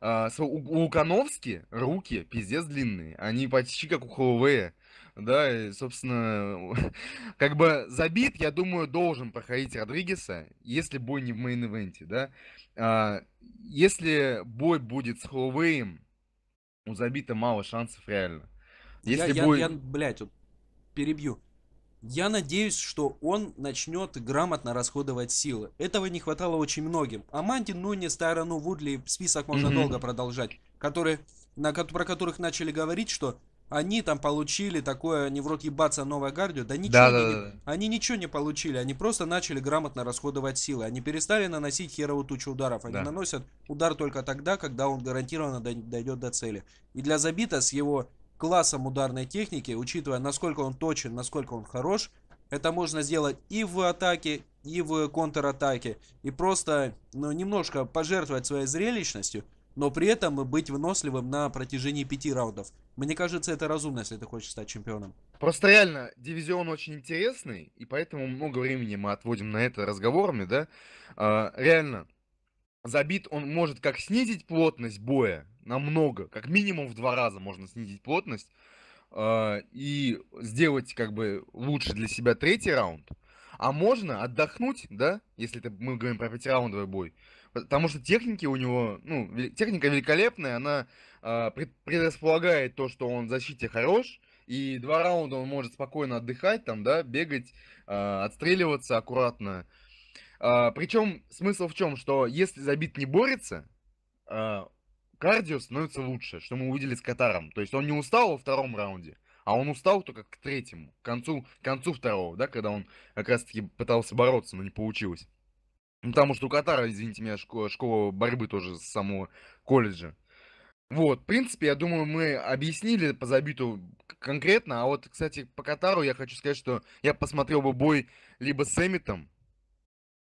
Э, у, у Кановски руки пиздец длинные, они почти как у Холлвея. Да, и, собственно, как бы забит, я думаю, должен проходить Родригеса, если бой не в мейн-ивенте, да. А, если бой будет с Холлвеем у Забита мало шансов реально. Если я, будет... я, я, блядь, вот перебью. Я надеюсь, что он начнет грамотно расходовать силы. Этого не хватало очень многим. Аманди, Нуни, Стайрону, Вудли, список можно mm-hmm. долго продолжать, которые, на, про которых начали говорить, что они там получили такое, не в рот ебаться, новая гардию. Да ничего да, они, да, да. они ничего не получили. Они просто начали грамотно расходовать силы. Они перестали наносить херовую тучу ударов. Они да. наносят удар только тогда, когда он гарантированно дойдет до цели. И для Забита с его классом ударной техники, учитывая, насколько он точен, насколько он хорош, это можно сделать и в атаке, и в контратаке. И просто ну, немножко пожертвовать своей зрелищностью, но при этом быть выносливым на протяжении пяти раундов. Мне кажется, это разумно, если ты хочешь стать чемпионом. Просто реально, дивизион очень интересный, и поэтому много времени мы отводим на это разговорами, да. А, реально, забит он может как снизить плотность боя намного, как минимум в два раза можно снизить плотность, а, и сделать как бы лучше для себя третий раунд. А можно отдохнуть, да, если это, мы говорим про пятираундовый бой, Потому что техники у него, ну, техника великолепная, она э, предрасполагает то, что он в защите хорош, и два раунда он может спокойно отдыхать, там, да, бегать, э, отстреливаться аккуратно. Э, а, причем смысл в чем, что если забит не борется, э, кардио становится лучше, что мы увидели с Катаром. То есть он не устал во втором раунде, а он устал только к третьему, к концу, к концу второго, да, когда он как раз-таки пытался бороться, но не получилось. Ну, потому что у Катара, извините меня, школа, школа борьбы тоже с самого колледжа. Вот, в принципе, я думаю, мы объяснили по забиту конкретно. А вот, кстати, по Катару я хочу сказать, что я посмотрел бы бой либо с Эмитом.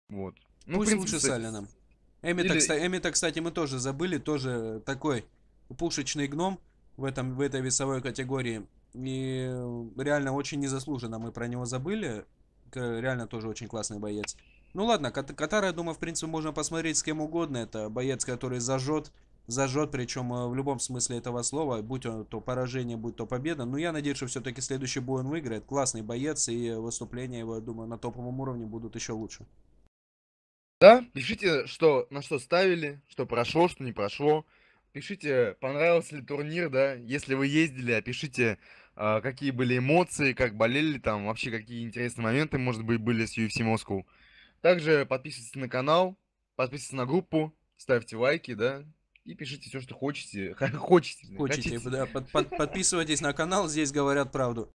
Вот. Ну, Пусть принципе, лучше с Алином. Эмита, Или... кстати, Эмита, кстати, мы тоже забыли, тоже такой пушечный гном в, этом, в этой весовой категории. И э, реально очень незаслуженно мы про него забыли. Реально тоже очень классный боец. Ну ладно, Кат Катара, я думаю, в принципе, можно посмотреть с кем угодно. Это боец, который зажжет, зажжет, причем э, в любом смысле этого слова, будь он то поражение, будь то победа. Но я надеюсь, что все-таки следующий бой он выиграет. Классный боец, и выступления его, я думаю, на топовом уровне будут еще лучше. Да, пишите, что, на что ставили, что прошло, что не прошло. Пишите, понравился ли турнир, да, если вы ездили, опишите, а, какие были эмоции, как болели там, вообще какие интересные моменты, может быть, были с UFC Moscow. Также подписывайтесь на канал, подписывайтесь на группу, ставьте лайки, да, и пишите все, что хочете. Хочете. Хочете, да. подписывайтесь на канал, здесь говорят правду.